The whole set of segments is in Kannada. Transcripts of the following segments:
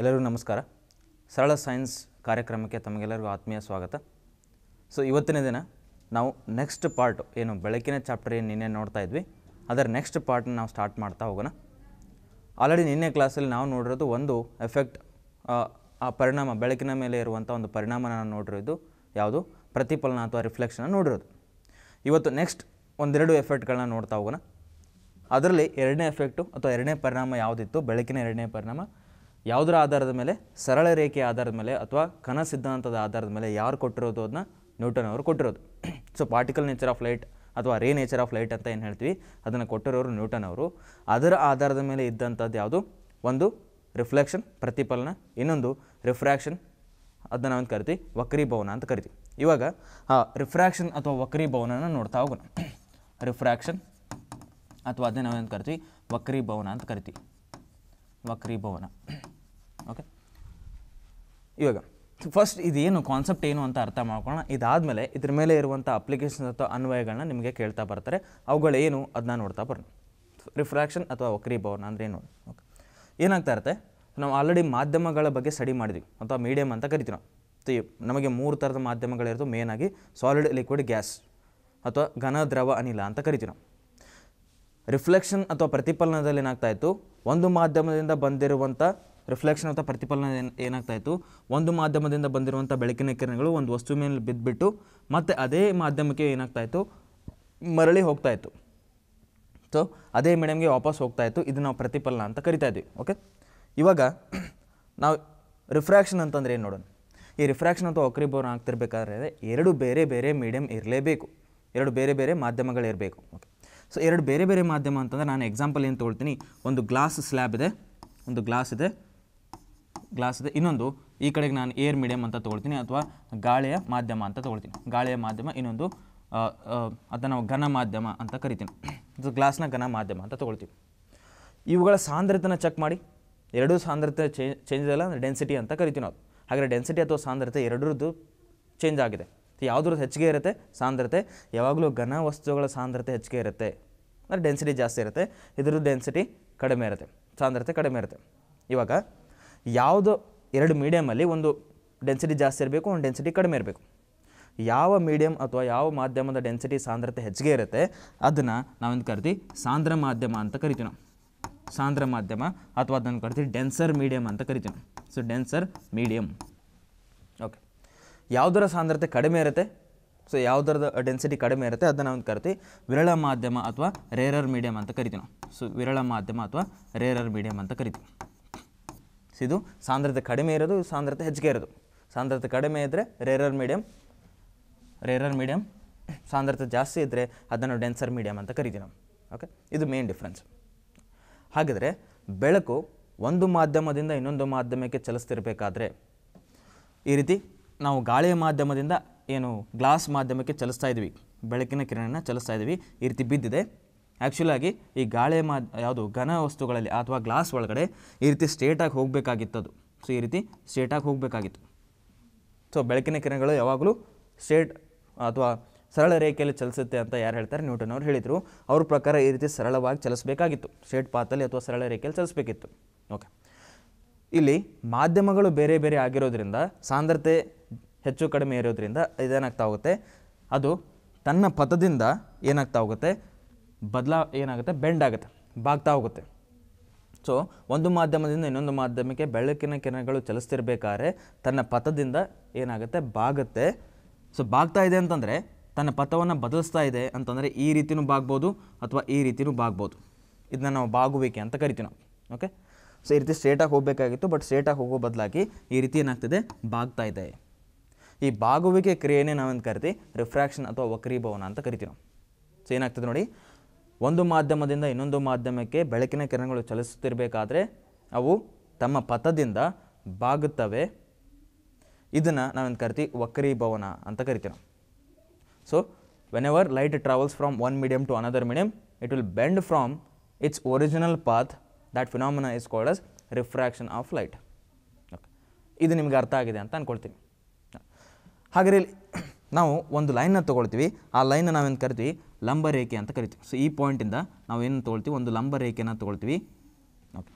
ಎಲ್ಲರಿಗೂ ನಮಸ್ಕಾರ ಸರಳ ಸೈನ್ಸ್ ಕಾರ್ಯಕ್ರಮಕ್ಕೆ ತಮಗೆಲ್ಲರಿಗೂ ಆತ್ಮೀಯ ಸ್ವಾಗತ ಸೊ ಇವತ್ತಿನ ದಿನ ನಾವು ನೆಕ್ಸ್ಟ್ ಪಾರ್ಟ್ ಏನು ಬೆಳಕಿನ ಚಾಪ್ಟರ್ ಏನು ನಿನ್ನೆ ನೋಡ್ತಾ ಇದ್ವಿ ಅದರ ನೆಕ್ಸ್ಟ್ ಪಾರ್ಟ್ನ ನಾವು ಸ್ಟಾರ್ಟ್ ಮಾಡ್ತಾ ಹೋಗೋಣ ಆಲ್ರೆಡಿ ನಿನ್ನೆ ಕ್ಲಾಸಲ್ಲಿ ನಾವು ನೋಡಿರೋದು ಒಂದು ಎಫೆಕ್ಟ್ ಆ ಪರಿಣಾಮ ಬೆಳಕಿನ ಮೇಲೆ ಇರುವಂಥ ಒಂದು ಪರಿಣಾಮ ನಾನು ನೋಡಿರೋದು ಯಾವುದು ಪ್ರತಿಫಲನ ಅಥವಾ ರಿಫ್ಲೆಕ್ಷನ್ ನೋಡಿರೋದು ಇವತ್ತು ನೆಕ್ಸ್ಟ್ ಒಂದೆರಡು ಎಫೆಕ್ಟ್ಗಳನ್ನ ನೋಡ್ತಾ ಹೋಗೋಣ ಅದರಲ್ಲಿ ಎರಡನೇ ಎಫೆಕ್ಟು ಅಥವಾ ಎರಡನೇ ಪರಿಣಾಮ ಯಾವುದಿತ್ತು ಬೆಳಕಿನ ಎರಡನೇ ಪರಿಣಾಮ ಯಾವುದರ ಆಧಾರದ ಮೇಲೆ ಸರಳ ರೇಖೆಯ ಆಧಾರದ ಮೇಲೆ ಅಥವಾ ಕಣ ಸಿದ್ಧಾಂತದ ಆಧಾರದ ಮೇಲೆ ಯಾರು ಕೊಟ್ಟಿರೋದು ಅದನ್ನ ನ್ಯೂಟನ್ ಅವರು ಕೊಟ್ಟಿರೋದು so particle nature of light ಅಥವಾ ರೇ ನೇಚರ್ ಆಫ್ ಲೈಟ್ ಅಂತ ಏನು ಹೇಳ್ತೀವಿ ಅದನ್ನು ಕೊಟ್ಟಿರೋರು ನ್ಯೂಟನ್ ಅವರು ಅದರ ಆಧಾರದ ಮೇಲೆ ಇದ್ದಂಥದ್ದು ಯಾವುದು ಒಂದು ರಿಫ್ಲೆಕ್ಷನ್ ಪ್ರತಿಫಲನ ಇನ್ನೊಂದು ರಿಫ್ರ್ಯಾಕ್ಷನ್ ಅದನ್ನು ನಾವೇನು ಕರಿತೀವಿ ವಕ್ರೀಭವನ ಅಂತ ಕರಿತೀವಿ ಇವಾಗ ರಿಫ್ರ್ಯಾಕ್ಷನ್ ಅಥವಾ ವಕ್ರೀಭವನನ ನೋಡ್ತಾ ಹೋಗೋಣ ರಿಫ್ರ್ಯಾಕ್ಷನ್ ಅಥವಾ ಅದನ್ನ ನಾವೇನು ಕರಿತೀವಿ ವಕ್ರೀಭವನ ಅಂತ ಕರಿತೀವಿ ವಕ್ರೀಭವನ ಓಕೆ ಇವಾಗ ಫಸ್ಟ್ ಇದೇನು ಕಾನ್ಸೆಪ್ಟ್ ಏನು ಅಂತ ಅರ್ಥ ಮಾಡ್ಕೊಳ್ಳೋಣ ಇದಾದಮೇಲೆ ಇದ್ರ ಮೇಲೆ ಇರುವಂಥ ಅಪ್ಲಿಕೇಶನ್ ಅಥವಾ ಅನ್ವಯಗಳನ್ನ ನಿಮಗೆ ಕೇಳ್ತಾ ಬರ್ತಾರೆ ಅವುಗಳೇನು ಅದನ್ನ ನೋಡ್ತಾ ಬರೋಣ ರಿಫ್ರಾಕ್ಷನ್ ಅಥವಾ ಭವನ ಅಂದರೆ ಏನು ಓಕೆ ಏನಾಗ್ತಾ ಇರುತ್ತೆ ನಾವು ಆಲ್ರೆಡಿ ಮಾಧ್ಯಮಗಳ ಬಗ್ಗೆ ಸ್ಟಡಿ ಮಾಡಿದ್ವಿ ಅಥವಾ ಮೀಡಿಯಮ್ ಅಂತ ಕರಿತೀವಿ ನಾವು ನಮಗೆ ಮೂರು ಥರದ ಮಾಧ್ಯಮಗಳಿರೋದು ಆಗಿ ಸಾಲಿಡ್ ಲಿಕ್ವಿಡ್ ಗ್ಯಾಸ್ ಅಥವಾ ಘನ ದ್ರವ ಅನಿಲ ಅಂತ ಕರಿತೀವಿ ರಿಫ್ಲೆಕ್ಷನ್ ಅಥವಾ ಪ್ರತಿಫಲನದಲ್ಲಿ ಏನಾಗ್ತಾ ಇತ್ತು ಒಂದು ಮಾಧ್ಯಮದಿಂದ ಬಂದಿರುವಂಥ ರಿಫ್ಲೆಕ್ಷನ್ ಅಥವಾ ಪ್ರತಿಫಲನ ಏನು ಏನಾಗ್ತಾ ಇತ್ತು ಒಂದು ಮಾಧ್ಯಮದಿಂದ ಬಂದಿರುವಂಥ ಬೆಳಕಿನ ಕಿರಣಗಳು ಒಂದು ವಸ್ತು ಮೇಲೆ ಬಿದ್ದುಬಿಟ್ಟು ಮತ್ತು ಅದೇ ಮಾಧ್ಯಮಕ್ಕೆ ಏನಾಗ್ತಾ ಇತ್ತು ಮರಳಿ ಹೋಗ್ತಾ ಇತ್ತು ಸೊ ಅದೇ ಮೀಡಿಯಮ್ಗೆ ವಾಪಸ್ ಹೋಗ್ತಾ ಇತ್ತು ಇದು ನಾವು ಪ್ರತಿಫಲನ ಅಂತ ಕರಿತಾ ಇದ್ವಿ ಓಕೆ ಇವಾಗ ನಾವು ರಿಫ್ರಾಕ್ಷನ್ ಅಂತಂದರೆ ಏನು ನೋಡೋಣ ಈ ರಿಫ್ರಾಕ್ಷನ್ ಅಥವಾ ಬೋರ್ ಆಗ್ತಿರ್ಬೇಕಾದ್ರೆ ಎರಡು ಬೇರೆ ಬೇರೆ ಮೀಡಿಯಮ್ ಇರಲೇಬೇಕು ಎರಡು ಬೇರೆ ಬೇರೆ ಮಾಧ್ಯಮಗಳಿರಬೇಕು ಓಕೆ ಸೊ ಎರಡು ಬೇರೆ ಬೇರೆ ಮಾಧ್ಯಮ ಅಂತಂದರೆ ನಾನು ಎಕ್ಸಾಂಪಲ್ ಏನು ತೊಗೊಳ್ತೀನಿ ಒಂದು ಗ್ಲಾಸ್ ಸ್ಲ್ಯಾಬ್ ಇದೆ ಒಂದು ಗ್ಲಾಸ್ ಇದೆ ಗ್ಲಾಸ್ ಇದೆ ಇನ್ನೊಂದು ಈ ಕಡೆಗೆ ನಾನು ಏರ್ ಮೀಡಿಯಮ್ ಅಂತ ತೊಗೊಳ್ತೀನಿ ಅಥವಾ ಗಾಳಿಯ ಮಾಧ್ಯಮ ಅಂತ ತೊಗೊಳ್ತೀನಿ ಗಾಳಿಯ ಮಾಧ್ಯಮ ಇನ್ನೊಂದು ಅದನ್ನು ನಾವು ಘನ ಮಾಧ್ಯಮ ಅಂತ ಕರಿತೀನಿ ಇದು ಗ್ಲಾಸ್ನ ಘನ ಮಾಧ್ಯಮ ಅಂತ ತೊಗೊಳ್ತೀವಿ ಇವುಗಳ ಸಾಂದ್ರತೆನ ಚೆಕ್ ಮಾಡಿ ಎರಡೂ ಸಾಂದ್ರತೆ ಚೇಂಜ್ ಚೇಂಜ್ ಇದೆಯಲ್ಲ ಡೆನ್ಸಿಟಿ ಅಂತ ಕರಿತೀವಿ ನಾವು ಹಾಗಾದರೆ ಡೆನ್ಸಿಟಿ ಅಥವಾ ಸಾಂದ್ರತೆ ಎರಡರದ್ದು ಚೇಂಜ್ ಆಗಿದೆ ಯಾವುದ್ರದ್ದು ಹೆಚ್ಚಿಗೆ ಇರುತ್ತೆ ಸಾಂದ್ರತೆ ಯಾವಾಗಲೂ ಘನ ವಸ್ತುಗಳ ಸಾಂದ್ರತೆ ಹೆಚ್ಚಿಗೆ ಇರುತ್ತೆ ಅಂದರೆ ಡೆನ್ಸಿಟಿ ಜಾಸ್ತಿ ಇರುತ್ತೆ ಇದ್ರದ್ದು ಡೆನ್ಸಿಟಿ ಕಡಿಮೆ ಇರುತ್ತೆ ಸಾಂದ್ರತೆ ಕಡಿಮೆ ಇರುತ್ತೆ ಇವಾಗ ಯಾವುದು ಎರಡು ಮೀಡಿಯಮಲ್ಲಿ ಒಂದು ಡೆನ್ಸಿಟಿ ಜಾಸ್ತಿ ಇರಬೇಕು ಒಂದು ಡೆನ್ಸಿಟಿ ಕಡಿಮೆ ಇರಬೇಕು ಯಾವ ಮೀಡಿಯಮ್ ಅಥವಾ ಯಾವ ಮಾಧ್ಯಮದ ಡೆನ್ಸಿಟಿ ಸಾಂದ್ರತೆ ಹೆಚ್ಚಿಗೆ ಇರುತ್ತೆ ಅದನ್ನು ನಾವೇನು ಕರಿತೀವಿ ಸಾಂದ್ರ ಮಾಧ್ಯಮ ಅಂತ ಕರಿತೀವಿ ನಾವು ಸಾಂದ್ರ ಮಾಧ್ಯಮ ಅಥವಾ ಅದನ್ನು ಕರಿತೀವಿ ಡೆನ್ಸರ್ ಮೀಡಿಯಮ್ ಅಂತ ಕರಿತೀವಿ ನಾವು ಸೊ ಡೆನ್ಸರ್ ಮೀಡಿಯಮ್ ಓಕೆ ಯಾವುದರ ಸಾಂದ್ರತೆ ಕಡಿಮೆ ಇರುತ್ತೆ ಸೊ ಯಾವುದರದ ಡೆನ್ಸಿಟಿ ಕಡಿಮೆ ಇರುತ್ತೆ ಅದನ್ನು ಒಂದು ಕರಿತೀವಿ ವಿರಳ ಮಾಧ್ಯಮ ಅಥವಾ ರೇರರ್ ಮೀಡಿಯಮ್ ಅಂತ ಕರಿತೀವಿ ನಾವು ಸೊ ವಿರಳ ಮಾಧ್ಯಮ ಅಥವಾ ರೇರರ್ ಮೀಡಿಯಮ್ ಅಂತ ಕರಿತೀವಿ ಇದು ಸಾಂದ್ರತೆ ಕಡಿಮೆ ಇರೋದು ಸಾಂದ್ರತೆ ಹೆಚ್ಚಿಗೆ ಇರೋದು ಸಾಂದ್ರತೆ ಕಡಿಮೆ ಇದ್ದರೆ ರೇರರ್ ಮೀಡಿಯಮ್ ರೇರರ್ ಮೀಡಿಯಮ್ ಸಾಂದ್ರತೆ ಜಾಸ್ತಿ ಇದ್ದರೆ ಅದನ್ನು ಡೆನ್ಸರ್ ಮೀಡಿಯಮ್ ಅಂತ ಕರಿತೀವಿ ನಾವು ಓಕೆ ಇದು ಮೇನ್ ಡಿಫ್ರೆನ್ಸ್ ಹಾಗಿದ್ರೆ ಬೆಳಕು ಒಂದು ಮಾಧ್ಯಮದಿಂದ ಇನ್ನೊಂದು ಮಾಧ್ಯಮಕ್ಕೆ ಚಲಿಸ್ತಿರಬೇಕಾದ್ರೆ ಈ ರೀತಿ ನಾವು ಗಾಳಿಯ ಮಾಧ್ಯಮದಿಂದ ಏನು ಗ್ಲಾಸ್ ಮಾಧ್ಯಮಕ್ಕೆ ಚಲಿಸ್ತಾ ಇದ್ವಿ ಬೆಳಕಿನ ಕಿರಣನ ಚಲಿಸ್ತಾ ಇದ್ವಿ ಈ ರೀತಿ ಬಿದ್ದಿದೆ ಆ್ಯಕ್ಚುಲಾಗಿ ಈ ಗಾಳಿ ಮಾ ಯಾವುದು ಘನ ವಸ್ತುಗಳಲ್ಲಿ ಅಥವಾ ಗ್ಲಾಸ್ ಒಳಗಡೆ ಈ ರೀತಿ ಸ್ಟೇಟಾಗಿ ಹೋಗಬೇಕಾಗಿತ್ತದು ಸೊ ಈ ರೀತಿ ಸ್ಟೇಟಾಗಿ ಹೋಗಬೇಕಾಗಿತ್ತು ಸೊ ಬೆಳಕಿನ ಕಿರಣಗಳು ಯಾವಾಗಲೂ ಸ್ಟೇಟ್ ಅಥವಾ ಸರಳ ರೇಖೆಯಲ್ಲಿ ಚಲಿಸುತ್ತೆ ಅಂತ ಯಾರು ಹೇಳ್ತಾರೆ ನ್ಯೂಟನ್ ಅವರು ಹೇಳಿದರು ಅವ್ರ ಪ್ರಕಾರ ಈ ರೀತಿ ಸರಳವಾಗಿ ಚಲಿಸಬೇಕಾಗಿತ್ತು ಸ್ಟೇಟ್ ಪಾತಲ್ಲಿ ಅಥವಾ ಸರಳ ರೇಖೆಯಲ್ಲಿ ಚಲಿಸಬೇಕಿತ್ತು ಓಕೆ ಇಲ್ಲಿ ಮಾಧ್ಯಮಗಳು ಬೇರೆ ಬೇರೆ ಆಗಿರೋದ್ರಿಂದ ಸಾಂದ್ರತೆ ಹೆಚ್ಚು ಕಡಿಮೆ ಇರೋದ್ರಿಂದ ಇದೇನಾಗ್ತಾ ಹೋಗುತ್ತೆ ಅದು ತನ್ನ ಪಥದಿಂದ ಏನಾಗ್ತಾ ಹೋಗುತ್ತೆ ಬದಲಾ ಏನಾಗುತ್ತೆ ಬೆಂಡ್ ಆಗುತ್ತೆ ಬಾಗ್ತಾ ಹೋಗುತ್ತೆ ಸೊ ಒಂದು ಮಾಧ್ಯಮದಿಂದ ಇನ್ನೊಂದು ಮಾಧ್ಯಮಕ್ಕೆ ಬೆಳಕಿನ ಕಿರಣಗಳು ಚಲಿಸ್ತಿರ್ಬೇಕಾದ್ರೆ ತನ್ನ ಪಥದಿಂದ ಏನಾಗುತ್ತೆ ಬಾಗುತ್ತೆ ಸೊ ಬಾಗ್ತಾ ಇದೆ ಅಂತಂದರೆ ತನ್ನ ಪಥವನ್ನು ಬದಲಿಸ್ತಾ ಇದೆ ಅಂತಂದರೆ ಈ ರೀತಿಯೂ ಬಾಗ್ಬೋದು ಅಥವಾ ಈ ರೀತಿಯೂ ಬಾಗ್ಬೋದು ಇದನ್ನ ನಾವು ಬಾಗುವಿಕೆ ಅಂತ ಕರಿತೀವಿ ನಾವು ಓಕೆ ಸೊ ಈ ರೀತಿ ಸ್ಟ್ರೇಟಾಗಿ ಹೋಗಬೇಕಾಗಿತ್ತು ಬಟ್ ಸ್ಟ್ರೇಟಾಗಿ ಹೋಗೋ ಬದಲಾಗಿ ಈ ರೀತಿ ಏನಾಗ್ತಿದೆ ಬಾಗ್ತಾ ಇದೆ ಈ ಬಾಗುವಿಕೆ ಕ್ರಿಯೆನೇ ನಾವೇನು ಕರಿತೀವಿ ರಿಫ್ರಾಕ್ಷನ್ ಅಥವಾ ವಕ್ರೀಭವನ ಅಂತ ಕರಿತೀವಿ ನಾವು ಸೊ ಏನಾಗ್ತದೆ ನೋಡಿ ಒಂದು ಮಾಧ್ಯಮದಿಂದ ಇನ್ನೊಂದು ಮಾಧ್ಯಮಕ್ಕೆ ಬೆಳಕಿನ ಕಿರಣಗಳು ಚಲಿಸುತ್ತಿರಬೇಕಾದ್ರೆ ಅವು ತಮ್ಮ ಪಥದಿಂದ ಬಾಗುತ್ತವೆ ಇದನ್ನು ನಾವೇನು ಕರಿತೀವಿ ವಕ್ರೀಭವನ ಅಂತ ಕರಿತೀವಿ so whenever light travels from one medium to another medium it will bend from its original path that phenomena is called as refraction of light okay ಇದು ನಿಮಗೆ ಅರ್ಥ ಆಗಿದೆ ಅಂತ ಅಂದ್ಕೊಳ್ತೀನಿ ಹಾಗೆ ನಾವು ಒಂದು ಲೈನ್ನ ತೊಗೊಳ್ತೀವಿ ಆ ಲೈನ್ನ ನಾವೇನು ಕರಿತೀವಿ ಲಂಬ ರೇಖೆ ಅಂತ ಕರಿತೀವಿ ಸೊ ಈ ಪಾಯಿಂಟಿಂದ ನಾವು ಏನು ತೊಗೊಳ್ತೀವಿ ಒಂದು ಲಂಬ ರೇಖೆನ ತೊಗೊಳ್ತೀವಿ ಓಕೆ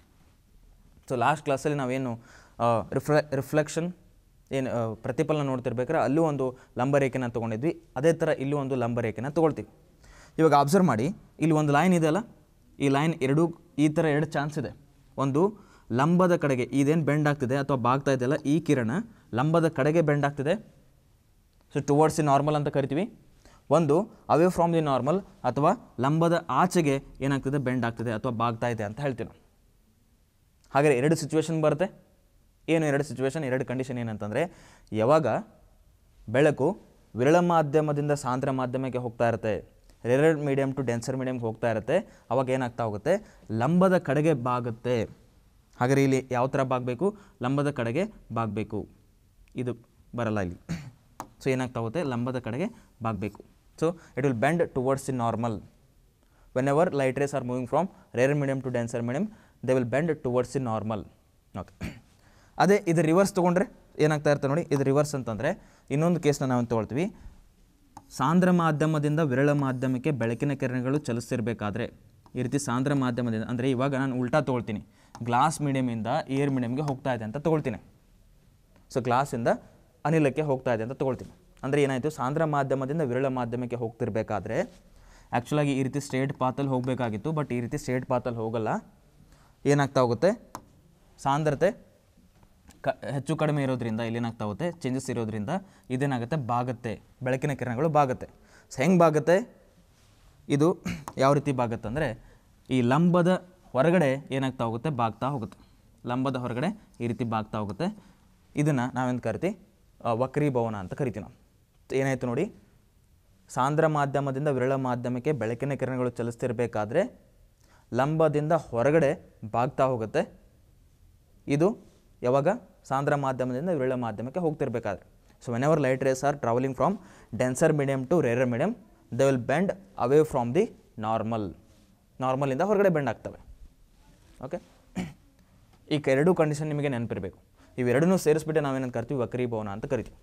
ಸೊ ಲಾಸ್ಟ್ ಕ್ಲಾಸಲ್ಲಿ ನಾವೇನು ರಿಫ್ಲೆ ರಿಫ್ಲೆಕ್ಷನ್ ಏನು ಪ್ರತಿಫಲನ ನೋಡ್ತಿರ್ಬೇಕಾದ್ರೆ ಅಲ್ಲೂ ಒಂದು ಲಂಬ ರೇಖೆನ ತೊಗೊಂಡಿದ್ವಿ ಅದೇ ಥರ ಇಲ್ಲೂ ಒಂದು ಲಂಬ ರೇಖೆನ ತೊಗೊಳ್ತೀವಿ ಇವಾಗ ಅಬ್ಸರ್ವ್ ಮಾಡಿ ಇಲ್ಲಿ ಒಂದು ಲೈನ್ ಇದೆಯಲ್ಲ ಈ ಲೈನ್ ಎರಡೂ ಈ ಥರ ಎರಡು ಚಾನ್ಸ್ ಇದೆ ಒಂದು ಲಂಬದ ಕಡೆಗೆ ಇದೇನು ಬೆಂಡ್ ಆಗ್ತಿದೆ ಅಥವಾ ಬಾಗ್ತಾ ಇದೆಯಲ್ಲ ಈ ಕಿರಣ ಲಂಬದ ಕಡೆಗೆ ಬೆಂಡ್ ಆಗ್ತಿದೆ ಸೊ ಟುವರ್ಡ್ಸ್ ದಿ ನಾರ್ಮಲ್ ಅಂತ ಕರಿತೀವಿ ಒಂದು ಅವೇ ಫ್ರಾಮ್ ದಿ ನಾರ್ಮಲ್ ಅಥವಾ ಲಂಬದ ಆಚೆಗೆ ಏನಾಗ್ತದೆ ಬೆಂಡ್ ಆಗ್ತದೆ ಅಥವಾ ಬಾಗ್ತಾ ಇದೆ ಅಂತ ಹೇಳ್ತೀವಿ ನಾವು ಹಾಗೆ ಎರಡು ಸಿಚುವೇಶನ್ ಬರುತ್ತೆ ಏನು ಎರಡು ಸಿಚುವೇಶನ್ ಎರಡು ಕಂಡೀಷನ್ ಏನಂತಂದರೆ ಯಾವಾಗ ಬೆಳಕು ವಿರಳ ಮಾಧ್ಯಮದಿಂದ ಸಾಂದ್ರ ಮಾಧ್ಯಮಕ್ಕೆ ಹೋಗ್ತಾ ಇರುತ್ತೆ ರೇರಡ್ ಮೀಡಿಯಮ್ ಟು ಡೆನ್ಸರ್ ಮೀಡಿಯಮ್ಗೆ ಹೋಗ್ತಾ ಇರುತ್ತೆ ಅವಾಗ ಏನಾಗ್ತಾ ಹೋಗುತ್ತೆ ಲಂಬದ ಕಡೆಗೆ ಬಾಗುತ್ತೆ ಹಾಗರೆ ಇಲ್ಲಿ ಯಾವ ಥರ ಬಾಗಬೇಕು ಲಂಬದ ಕಡೆಗೆ ಬಾಗಬೇಕು ಇದು ಬರಲ್ಲ ಇಲ್ಲಿ ಸೊ ಹೋಗುತ್ತೆ ಲಂಬದ ಕಡೆಗೆ ಬಾಗಬೇಕು so it will bend towards the normal whenever light rays are moving from rare medium to denser medium they will bend towards the normal okay ಅದೇ ಇದು ರಿವರ್ಸ್ ತೊಗೊಂಡ್ರೆ ಏನಾಗ್ತಾ ಇರ್ತದೆ ನೋಡಿ ಇದು ರಿವರ್ಸ್ ಅಂತಂದರೆ ಇನ್ನೊಂದು ಕೇಸ್ನ ನಾವು ತೊಗೊಳ್ತೀವಿ ಸಾಂದ್ರ ಮಾಧ್ಯಮದಿಂದ ವಿರಳ ಮಾಧ್ಯಮಕ್ಕೆ ಬೆಳಕಿನ ಕಿರಣಗಳು ಚಲಿಸ್ತಿರಬೇಕಾದ್ರೆ ಈ ರೀತಿ ಸಾಂದ್ರ ಮಾಧ್ಯಮದಿಂದ ಅಂದರೆ ಇವಾಗ ನಾನು ಉಲ್ಟಾ ತೊಗೊಳ್ತೀನಿ ಗ್ಲಾಸ್ ಮೀಡಿಯಮಿಂದ ಏರ್ ಮೀಡಿಯಮ್ಗೆ ಹೋಗ್ತಾ ಇದೆ ಅಂತ ತೊಗೊಳ್ತೀನಿ ಸೊ ಗ್ಲಾಸಿಂದ ಅನಿಲಕ್ಕೆ ಹೋಗ್ತಾ ಇದೆ ಅಂತ ತೊಗೊಳ್ತೀನಿ ಅಂದರೆ ಏನಾಯಿತು ಸಾಂದ್ರ ಮಾಧ್ಯಮದಿಂದ ವಿರಳ ಮಾಧ್ಯಮಕ್ಕೆ ಹೋಗ್ತಿರ್ಬೇಕಾದ್ರೆ ಆ್ಯಕ್ಚುಲಾಗಿ ಈ ರೀತಿ ಸ್ಟೇಟ್ ಪಾತಲ್ಲಿ ಹೋಗಬೇಕಾಗಿತ್ತು ಬಟ್ ಈ ರೀತಿ ಸ್ಟೇಟ್ ಪಾತಲ್ಲಿ ಹೋಗಲ್ಲ ಏನಾಗ್ತಾ ಹೋಗುತ್ತೆ ಸಾಂದ್ರತೆ ಕ ಹೆಚ್ಚು ಕಡಿಮೆ ಇರೋದ್ರಿಂದ ಏನಾಗ್ತಾ ಹೋಗುತ್ತೆ ಚೇಂಜಸ್ ಇರೋದ್ರಿಂದ ಇದೇನಾಗುತ್ತೆ ಬಾಗತ್ತೆ ಬೆಳಕಿನ ಕಿರಣಗಳು ಸೊ ಹೆಂಗೆ ಬಾಗತ್ತೆ ಇದು ಯಾವ ರೀತಿ ಬಾಗತ್ತೆ ಅಂದರೆ ಈ ಲಂಬದ ಹೊರಗಡೆ ಏನಾಗ್ತಾ ಹೋಗುತ್ತೆ ಬಾಗ್ತಾ ಹೋಗುತ್ತೆ ಲಂಬದ ಹೊರಗಡೆ ಈ ರೀತಿ ಬಾಗ್ತಾ ಹೋಗುತ್ತೆ ಇದನ್ನು ನಾವೇನು ಕರಿತೀವಿ ವಕ್ರೀಭವನ ಅಂತ ಕರಿತೀವಿ ನಾವು ಏನಾಯಿತು ನೋಡಿ ಸಾಂದ್ರ ಮಾಧ್ಯಮದಿಂದ ವಿರಳ ಮಾಧ್ಯಮಕ್ಕೆ ಬೆಳಕಿನ ಕಿರಣಗಳು ಚಲಿಸ್ತಿರಬೇಕಾದ್ರೆ ಲಂಬದಿಂದ ಹೊರಗಡೆ ಬಾಗ್ತಾ ಹೋಗುತ್ತೆ ಇದು ಯಾವಾಗ ಸಾಂದ್ರ ಮಾಧ್ಯಮದಿಂದ ವಿರಳ ಮಾಧ್ಯಮಕ್ಕೆ ಹೋಗ್ತಿರ್ಬೇಕಾದ್ರೆ so whenever light rays are travelling from denser medium to rarer medium they will bend away from the normal ನಾರ್ಮಲಿಂದ ಹೊರಗಡೆ ಬೆಂಡ್ ಆಗ್ತವೆ ಓಕೆ ಈ ಎರಡು ಕಂಡೀಷನ್ ನಿಮಗೆ ನೆನಪಿರಬೇಕು ಇವೆರಡನ್ನೂ ಸೇರಿಸ್ಬಿಟ್ಟೆ ನಾವೇನಂತ ಕರಿತೀವಿ ವಕ್ರೀಭವನ ಅಂತ ಕರಿತೀವಿ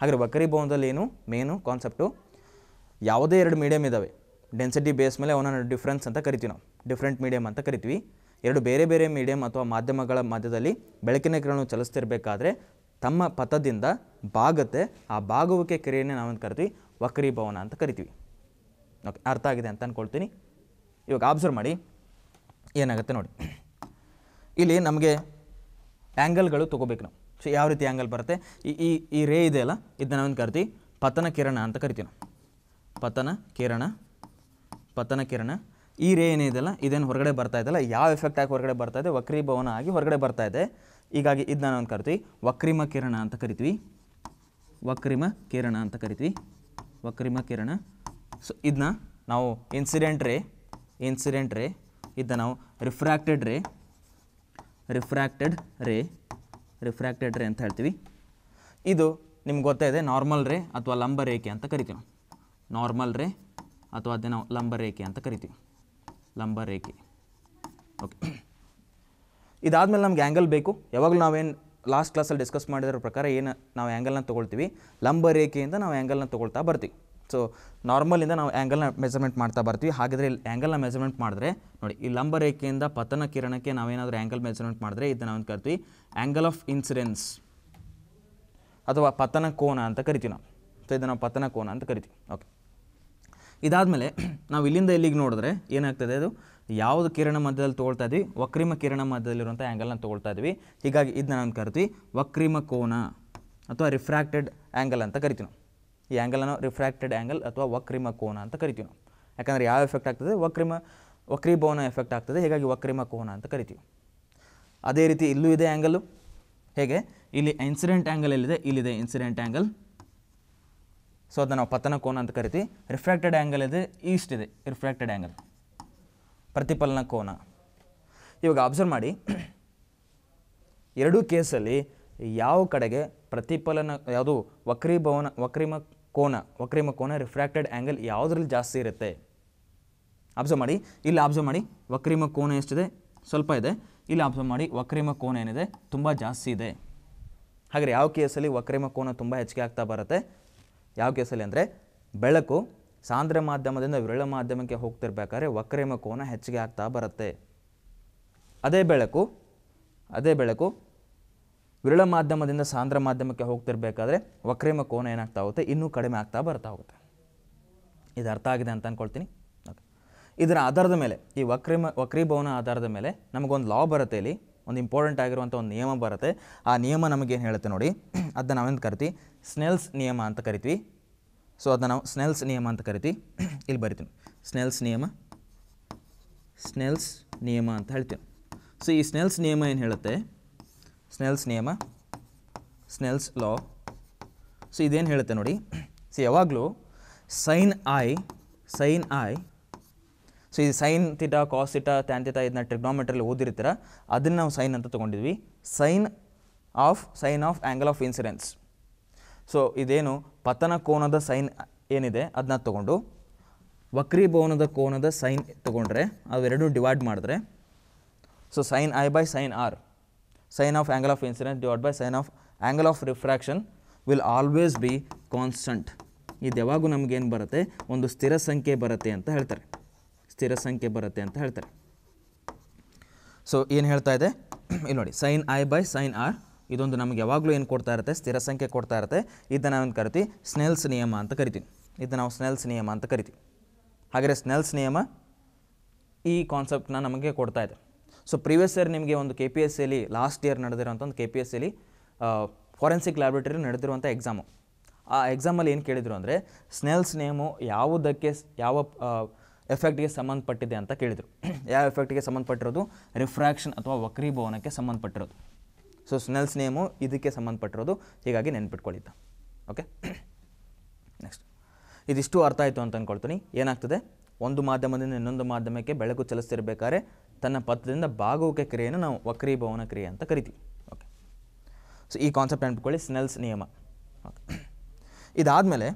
ಹಾಗೆ ವಕ್ರಿ ಭವನದಲ್ಲಿ ಏನು ಮೇನು ಕಾನ್ಸೆಪ್ಟು ಯಾವುದೇ ಎರಡು ಮೀಡಿಯಮ್ ಇದ್ದಾವೆ ಡೆನ್ಸಿಟಿ ಬೇಸ್ ಮೇಲೆ ಅವನನ್ನು ಡಿಫ್ರೆನ್ಸ್ ಅಂತ ಕರಿತೀವಿ ನಾವು ಡಿಫ್ರೆಂಟ್ ಮೀಡಿಯಮ್ ಅಂತ ಕರಿತೀವಿ ಎರಡು ಬೇರೆ ಬೇರೆ ಮೀಡಿಯಮ್ ಅಥವಾ ಮಾಧ್ಯಮಗಳ ಮಧ್ಯದಲ್ಲಿ ಬೆಳಕಿನ ಕಿರಣ ಚಲಿಸ್ತಿರಬೇಕಾದ್ರೆ ತಮ್ಮ ಪಥದಿಂದ ಬಾಗುತ್ತೆ ಆ ಬಾಗುವಿಕೆ ಕ್ರಿಯೆನೇ ನಾವೇನು ಕರಿತೀವಿ ವಕ್ರೀಭವನ ಅಂತ ಕರಿತೀವಿ ಓಕೆ ಅರ್ಥ ಆಗಿದೆ ಅಂತ ಅಂದ್ಕೊಳ್ತೀನಿ ಇವಾಗ ಆಬ್ಸರ್ವ್ ಮಾಡಿ ಏನಾಗುತ್ತೆ ನೋಡಿ ಇಲ್ಲಿ ನಮಗೆ ಆ್ಯಂಗಲ್ಗಳು ತೊಗೋಬೇಕು ನಾವು ಸೊ ಯಾವ ರೀತಿ ಆ್ಯಂಗಲ್ ಬರುತ್ತೆ ಈ ಈ ಈ ರೇ ಇದೆ ಅಲ್ಲ ಇದನ್ನ ಒಂದು ಕರಿತೀವಿ ಪತನ ಕಿರಣ ಅಂತ ಕರಿತೀವಿ ನಾವು ಪತನ ಕಿರಣ ಪತನ ಕಿರಣ ಈ ರೇ ಏನಿದೆಯಲ್ಲ ಇದೇನು ಹೊರಗಡೆ ಬರ್ತಾ ಇದೆಯಲ್ಲ ಯಾವ ಎಫೆಕ್ಟ್ ಆಗಿ ಹೊರಗಡೆ ಬರ್ತಾ ಇದೆ ವಕ್ರೀಭವನ ಆಗಿ ಹೊರಗಡೆ ಬರ್ತಾ ಇದೆ ಹೀಗಾಗಿ ಇದನ್ನ ಒಂದು ಕರಿತೀವಿ ವಕ್ರಿಮ ಕಿರಣ ಅಂತ ಕರಿತೀವಿ ವಕ್ರಿಮ ಕಿರಣ ಅಂತ ಕರಿತೀವಿ ವಕ್ರಿಮ ಕಿರಣ ಸೊ ಇದನ್ನ ನಾವು ಇನ್ಸಿಡೆಂಟ್ ರೇ ಇನ್ಸಿಡೆಂಟ್ ರೇ ಇದನ್ನ ನಾವು ರಿಫ್ರಾಕ್ಟೆಡ್ ರೇ ರಿಫ್ರಾಕ್ಟೆಡ್ ರೇ ರಿಫ್ರ್ಯಾಕ್ಟೆಡ್ ರೇ ಅಂತ ಹೇಳ್ತೀವಿ ಇದು ನಿಮ್ಗೆ ಗೊತ್ತಾಯಿದೆ ನಾರ್ಮಲ್ ರೇ ಅಥವಾ ಲಂಬ ರೇಖೆ ಅಂತ ಕರಿತೀವಿ ನಾರ್ಮಲ್ ರೇ ಅಥವಾ ನಾವು ಲಂಬ ರೇಖೆ ಅಂತ ಕರಿತೀವಿ ಲಂಬ ರೇಖೆ ಓಕೆ ಇದಾದಮೇಲೆ ನಮ್ಗೆ ಆ್ಯಂಗಲ್ ಬೇಕು ಯಾವಾಗಲೂ ನಾವೇನು ಲಾಸ್ಟ್ ಕ್ಲಾಸಲ್ಲಿ ಡಿಸ್ಕಸ್ ಮಾಡಿದ್ರ ಪ್ರಕಾರ ಏನು ನಾವು ಆ್ಯಂಗಲ್ನ ತೊಗೊಳ್ತೀವಿ ಲಂಬ ರೇಖೆಯಿಂದ ನಾವು ಆ್ಯಂಗಲ್ನ ತೊಗೊಳ್ತಾ ಬರ್ತೀವಿ ಸೊ ನಾರ್ಮಲಿಂದ ನಾವು ಆ್ಯಂಗಲ್ನ ಮೆಜರ್ಮೆಂಟ್ ಮಾಡ್ತಾ ಬರ್ತೀವಿ ಹಾಗಿದ್ರೆ ಇಲ್ಲಿ ಆ್ಯಂಗಲ್ನ ಮೆಜರ್ಮೆಂಟ್ ಮಾಡಿದ್ರೆ ನೋಡಿ ಈ ಲಂಬ ಪತನ ಕಿರಣಕ್ಕೆ ನಾವೇನಾದರೂ ಆ್ಯಂಗಲ್ ಮೆಜರ್ಮೆಂಟ್ ಮಾಡಿದ್ರೆ ಇದನ್ನ ನಾವು ಕರಿತೀವಿ ಆ್ಯಂಗಲ್ ಆಫ್ ಇನ್ಸಿಡೆನ್ಸ್ ಅಥವಾ ಪತನ ಕೋನ ಅಂತ ಕರಿತೀವಿ ನಾವು ಸೊ ಇದನ್ನು ನಾವು ಪತನ ಕೋನ ಅಂತ ಕರಿತೀವಿ ಓಕೆ ಇದಾದಮೇಲೆ ನಾವು ಇಲ್ಲಿಂದ ಇಲ್ಲಿಗೆ ನೋಡಿದ್ರೆ ಏನಾಗ್ತದೆ ಅದು ಯಾವುದು ಕಿರಣ ಮಧ್ಯದಲ್ಲಿ ತೊಗೊಳ್ತಾ ಇದ್ವಿ ವಕ್ರಿಮ ಕಿರಣ ಮಧ್ಯದಲ್ಲಿರುವಂಥ ಆ್ಯಂಗಲ್ನ ತೊಗೊಳ್ತಾ ಇದ್ವಿ ಹೀಗಾಗಿ ಇದನ್ನ ನಾವು ಕರಿತೀವಿ ವಕ್ರಿಮ ಕೋನ ಅಥವಾ ರಿಫ್ರಾಕ್ಟೆಡ್ ಆ್ಯಂಗಲ್ ಅಂತ ಕರಿತೀವಿ ನಾವು ಈ ಆ್ಯಂಗಲನ್ನು ರಿಫ್ರಾಕ್ಟೆಡ್ ಆ್ಯಂಗಲ್ ಅಥವಾ ವಕ್ರಿಮ ಕೋನ ಅಂತ ಕರಿತೀವಿ ನಾವು ಯಾಕಂದರೆ ಯಾವ ಎಫೆಕ್ಟ್ ಆಗ್ತದೆ ವಕ್ರಿಮ ವಕ್ರೀಭವನ ಎಫೆಕ್ಟ್ ಆಗ್ತದೆ ಹೀಗಾಗಿ ವಕ್ರಿಮ ಕೋನ ಅಂತ ಕರಿತೀವಿ ಅದೇ ರೀತಿ ಇಲ್ಲೂ ಇದೆ ಆ್ಯಂಗಲು ಹೇಗೆ ಇಲ್ಲಿ ಇನ್ಸಿಡೆಂಟ್ ಆ್ಯಂಗಲ್ ಎಲ್ಲಿದೆ ಇಲ್ಲಿದೆ ಇನ್ಸಿಡೆಂಟ್ ಆ್ಯಂಗಲ್ ಸೊ ಅದನ್ನು ನಾವು ಪತನ ಕೋನ ಅಂತ ಕರಿತೀವಿ ರಿಫ್ರಾಕ್ಟೆಡ್ ಆ್ಯಂಗಲ್ ಇದೆ ಈಸ್ಟ್ ಇದೆ ರಿಫ್ರಾಕ್ಟೆಡ್ ಆ್ಯಂಗಲ್ ಪ್ರತಿಫಲನ ಕೋನ ಇವಾಗ ಅಬ್ಸರ್ವ್ ಮಾಡಿ ಎರಡೂ ಕೇಸಲ್ಲಿ ಯಾವ ಕಡೆಗೆ ಪ್ರತಿಫಲನ ಯಾವುದು ವಕ್ರೀಭವನ ವಕ್ರಿಮ ಕೋನ ವಕ್ರಿಮ ಕೋನ ರಿಫ್ರಾಕ್ಟೆಡ್ ಆ್ಯಂಗಲ್ ಯಾವುದ್ರಲ್ಲಿ ಜಾಸ್ತಿ ಇರುತ್ತೆ ಅಬ್ಸರ್ವ್ ಮಾಡಿ ಇಲ್ಲಿ ಅಬ್ಸರ್ವ್ ಮಾಡಿ ವಕ್ರಿಮ ಕೋನ ಎಷ್ಟಿದೆ ಸ್ವಲ್ಪ ಇದೆ ಇಲ್ಲಿ ಅಬ್ಸರ್ವ್ ಮಾಡಿ ವಕ್ರಿಮ ಕೋನ ಏನಿದೆ ತುಂಬ ಜಾಸ್ತಿ ಇದೆ ಹಾಗಾದರೆ ಯಾವ ಕೇಸಲ್ಲಿ ವಕ್ರಿಮ ಕೋನ ತುಂಬ ಹೆಚ್ಚಿಗೆ ಆಗ್ತಾ ಬರುತ್ತೆ ಯಾವ ಕೇಸಲ್ಲಿ ಅಂದರೆ ಬೆಳಕು ಸಾಂದ್ರ ಮಾಧ್ಯಮದಿಂದ ವಿರಳ ಮಾಧ್ಯಮಕ್ಕೆ ಹೋಗ್ತಿರ್ಬೇಕಾದ್ರೆ ವಕ್ರಿಮ ಕೋನ ಹೆಚ್ಚಿಗೆ ಆಗ್ತಾ ಬರುತ್ತೆ ಅದೇ ಬೆಳಕು ಅದೇ ಬೆಳಕು ವಿರಳ ಮಾಧ್ಯಮದಿಂದ ಸಾಂದ್ರ ಮಾಧ್ಯಮಕ್ಕೆ ಹೋಗ್ತಿರ್ಬೇಕಾದ್ರೆ ವಕ್ರೇಮ ಕೋನ ಏನಾಗ್ತಾ ಹೋಗುತ್ತೆ ಇನ್ನೂ ಕಡಿಮೆ ಆಗ್ತಾ ಬರ್ತಾ ಹೋಗುತ್ತೆ ಇದು ಅರ್ಥ ಆಗಿದೆ ಅಂತ ಅಂದ್ಕೊಳ್ತೀನಿ ಇದರ ಆಧಾರದ ಮೇಲೆ ಈ ವಕ್ರೇಮ ವಕ್ರೀಭವನ ಆಧಾರದ ಮೇಲೆ ನಮಗೊಂದು ಲಾ ಬರುತ್ತೆ ಇಲ್ಲಿ ಒಂದು ಇಂಪಾರ್ಟೆಂಟ್ ಆಗಿರುವಂಥ ಒಂದು ನಿಯಮ ಬರುತ್ತೆ ಆ ನಿಯಮ ನಮಗೇನು ಹೇಳುತ್ತೆ ನೋಡಿ ಅದನ್ನ ನಾವೇನು ಕರಿತೀವಿ ಸ್ನೆಲ್ಸ್ ನಿಯಮ ಅಂತ ಕರಿತೀವಿ ಸೊ ಅದನ್ನ ನಾವು ಸ್ನೆಲ್ಸ್ ನಿಯಮ ಅಂತ ಕರಿತೀವಿ ಇಲ್ಲಿ ಬರಿತೀನಿ ಸ್ನೆಲ್ಸ್ ನಿಯಮ ಸ್ನೆಲ್ಸ್ ನಿಯಮ ಅಂತ ಹೇಳ್ತೀನಿ ಸೊ ಈ ಸ್ನೆಲ್ಸ್ ನಿಯಮ ಏನು ಹೇಳುತ್ತೆ ಸ್ನೆಲ್ಸ್ ನಿಯಮ ಸ್ನೆಲ್ಸ್ ಲಾ ಸೊ ಇದೇನು ಹೇಳುತ್ತೆ ನೋಡಿ ಸೊ ಯಾವಾಗಲೂ sine i sine i so ಇದು sine theta cos theta tan theta ಇದನ್ನ ಟ್ರಿಗ್ನೋಮೆಟ್ರಲ್ಲಿ ಓದಿರ್ತೀರ ಅದನ್ನು ನಾವು ಸೈನ್ ಅಂತ ತೊಗೊಂಡಿದ್ವಿ sine of sine of angle of incidence so ಇದೇನು ಪತನ ಕೋನದ ಸೈನ್ ಏನಿದೆ ಅದನ್ನ ತೊಗೊಂಡು ವಕ್ರೀಭವನದ ಕೋನದ ಸೈನ್ ತೊಗೊಂಡ್ರೆ ಅವೆರಡೂ ಡಿವೈಡ್ ಮಾಡಿದ್ರೆ so sine i by sine r sine of angle of incidence divided by sine of angle of refraction will always be constant. ಇದು ಯಾವಾಗೂ ನಮಗೇನು ಬರುತ್ತೆ ಒಂದು ಸ್ಥಿರ ಸಂಖ್ಯೆ ಬರುತ್ತೆ ಅಂತ ಹೇಳ್ತಾರೆ ಸ್ಥಿರ ಸಂಖ್ಯೆ ಬರುತ್ತೆ ಅಂತ ಹೇಳ್ತಾರೆ ಸೊ ಏನು ಹೇಳ್ತಾ ಇದೆ ಇಲ್ಲಿ ನೋಡಿ sine i by sine r ಇದೊಂದು ನಮ್ಗೆ ಯಾವಾಗಲೂ ಏನು ಕೊಡ್ತಾ ಇರುತ್ತೆ ಸ್ಥಿರ ಸಂಖ್ಯೆ ಕೊಡ್ತಾ ಇರುತ್ತೆ ಇದನ್ನು ನಾವೇನು ಕರಿತೀವಿ ಸ್ನೆಲ್ಸ್ ನಿಯಮ ಅಂತ ಕರಿತೀವಿ ಇದನ್ನು ನಾವು ಸ್ನೆಲ್ಸ್ ನಿಯಮ ಅಂತ ಕರಿತೀವಿ ಹಾಗೆ ಸ್ನೆಲ್ಸ್ ನಿಯಮ ಈ ಕಾನ್ಸೆಪ್ಟನ್ನ ನಮಗೆ ಕೊಡ್ತಾ ಇದೆ ಸೊ ಪ್ರೀವಿಯಸ್ ಇಯರ್ ನಿಮಗೆ ಒಂದು ಕೆ ಪಿ ಎಸ್ ಸಿಲಿ ಲಾಸ್ಟ್ ಇಯರ್ ನಡೆದಿರೋಂಥ ಒಂದು ಕೆ ಪಿ ಎಸ್ ಸಿಲಿ ಫಾರೆನ್ಸಿಕ್ ಲ್ಯಾಬ್ರೇಟರಿ ನಡೆದಿರುವಂಥ ಎಕ್ಸಾಮು ಆ ಎಕ್ಸಾಮಲ್ಲಿ ಏನು ಕೇಳಿದರು ಅಂದರೆ ಸ್ನೆಲ್ಸ್ ನೇಮು ಯಾವುದಕ್ಕೆ ಯಾವ ಎಫೆಕ್ಟ್ಗೆ ಸಂಬಂಧಪಟ್ಟಿದೆ ಅಂತ ಕೇಳಿದರು ಯಾವ ಎಫೆಕ್ಟ್ಗೆ ಸಂಬಂಧಪಟ್ಟಿರೋದು ರಿಫ್ರಾಕ್ಷನ್ ಅಥವಾ ವಕ್ರೀಭವನಕ್ಕೆ ಸಂಬಂಧಪಟ್ಟಿರೋದು ಸೊ ಸ್ನೆಲ್ಸ್ ನೇಮು ಇದಕ್ಕೆ ಸಂಬಂಧಪಟ್ಟಿರೋದು ಹೀಗಾಗಿ ನೆನ್ಪಿಟ್ಕೊಳ್ಳಿದ್ದ ಓಕೆ ನೆಕ್ಸ್ಟ್ ಇದಿಷ್ಟು ಅರ್ಥ ಆಯಿತು ಅಂತ ಅಂದ್ಕೊಳ್ತೀನಿ ಏನಾಗ್ತದೆ ಒಂದು ಮಾಧ್ಯಮದಿಂದ ಇನ್ನೊಂದು ಮಾಧ್ಯಮಕ್ಕೆ ಬೆಳಕು ಚಲಿಸ್ತಿರ್ಬೇಕಾದ್ರೆ ತನ್ನ ಪತ್ರದಿಂದ ಬಾಗುವಿಕೆ ಕ್ರಿಯೆಯನ್ನು ನಾವು ವಕ್ರೀಭವನ ಕ್ರಿಯೆ ಅಂತ ಕರಿತೀವಿ ಓಕೆ ಸೊ ಈ ಕಾನ್ಸೆಪ್ಟ್ ನೆನ್ಪಿಕೊಳ್ಳಿ ಸ್ನೆಲ್ಸ್ ನಿಯಮ ಓಕೆ ಇದಾದಮೇಲೆ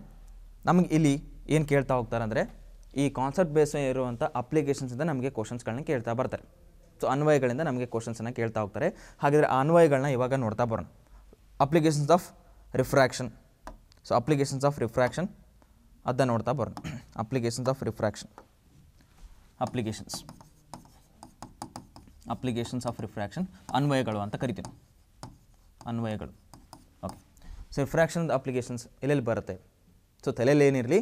ನಮಗೆ ಇಲ್ಲಿ ಏನು ಕೇಳ್ತಾ ಹೋಗ್ತಾರೆ ಅಂದರೆ ಈ ಕಾನ್ಸೆಪ್ಟ್ ಬೇಸ್ ಇರುವಂಥ ಅಪ್ಲಿಕೇಶನ್ಸಿಂದ ನಮಗೆ ಕ್ವಶನ್ಸ್ಗಳನ್ನ ಕೇಳ್ತಾ ಬರ್ತಾರೆ ಸೊ ಅನ್ವಯಗಳಿಂದ ನಮಗೆ ಕ್ವಶನ್ಸನ್ನು ಕೇಳ್ತಾ ಹೋಗ್ತಾರೆ ಹಾಗಿದ್ರೆ ಆ ಅನ್ವಯಗಳನ್ನ ಇವಾಗ ನೋಡ್ತಾ ಬರೋಣ applications of refraction so applications of refraction ಅದನ್ನು ನೋಡ್ತಾ ಬರೋಣ applications of refraction applications applications of refraction ಅನ್ವಯಗಳು ಅಂತ ಕರಿತೀವಿ ಅನ್ವಯಗಳು ಓಕೆ ಸೊ ರಿಫ್ರಾಕ್ಷನ್ ಅಪ್ಲಿಕೇಶನ್ಸ್ ಎಲ್ಲೆಲ್ಲಿ ಬರುತ್ತೆ ಸೊ ತಲೆಯಲ್ಲಿ ಏನಿರಲಿ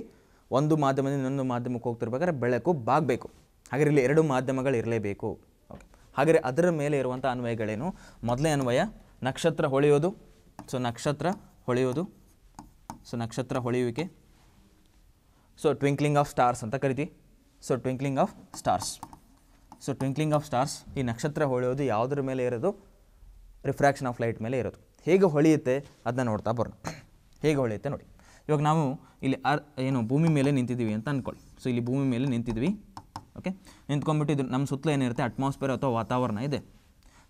ಒಂದು ಮಾಧ್ಯಮದಿಂದ ಇನ್ನೊಂದು ಮಾಧ್ಯಮಕ್ಕೆ ಹೋಗ್ತಿರ್ಬೇಕಾದ್ರೆ ಬೆಳಕು ಬಾಗಬೇಕು ಹಾಗೆ ಇಲ್ಲಿ ಎರಡು ಮಾಧ್ಯಮಗಳು ಇರಲೇಬೇಕು ಓಕೆ ಹಾಗೆ ಅದರ ಮೇಲೆ ಇರುವಂಥ ಅನ್ವಯಗಳೇನು ಮೊದಲೇ ಅನ್ವಯ ನಕ್ಷತ್ರ ಹೊಳೆಯೋದು ಸೊ ನಕ್ಷತ್ರ ಹೊಳೆಯೋದು ಸೊ ನಕ್ಷತ್ರ ಹೊಳೆಯುವಿಕೆ ಸೊ ಟ್ವಿಂಕ್ಲಿಂಗ್ ಆಫ್ ಸ್ಟಾರ್ಸ್ ಅಂತ ಕರಿತೀವಿ so twinkling of stars so twinkling of stars ಈ ನಕ್ಷತ್ರ ಹೊಳೆಯೋದು ಯಾವುದ್ರ ಮೇಲೆ ಇರೋದು ರಿಫ್ರಾಕ್ಷನ್ ಆಫ್ ಲೈಟ್ ಮೇಲೆ ಇರೋದು ಹೇಗೆ ಹೊಳೆಯುತ್ತೆ ಅದನ್ನ ನೋಡ್ತಾ ಬರೋಣ ಹೇಗೆ ಹೊಳೆಯುತ್ತೆ ನೋಡಿ ಇವಾಗ ನಾವು ಇಲ್ಲಿ ಅರ್ ಏನು ಭೂಮಿ ಮೇಲೆ ನಿಂತಿದ್ದೀವಿ ಅಂತ ಅಂದ್ಕೊಳ್ಳಿ ಸೊ ಇಲ್ಲಿ ಭೂಮಿ ಮೇಲೆ ನಿಂತಿದ್ವಿ ಓಕೆ ನಿಂತ್ಕೊಂಡ್ಬಿಟ್ಟು ಇದು ನಮ್ಮ ಸುತ್ತಲೂ ಏನಿರುತ್ತೆ ಅಟ್ಮಾಸ್ಫಿಯರ್ ಅಥವಾ ವಾತಾವರಣ ಇದೆ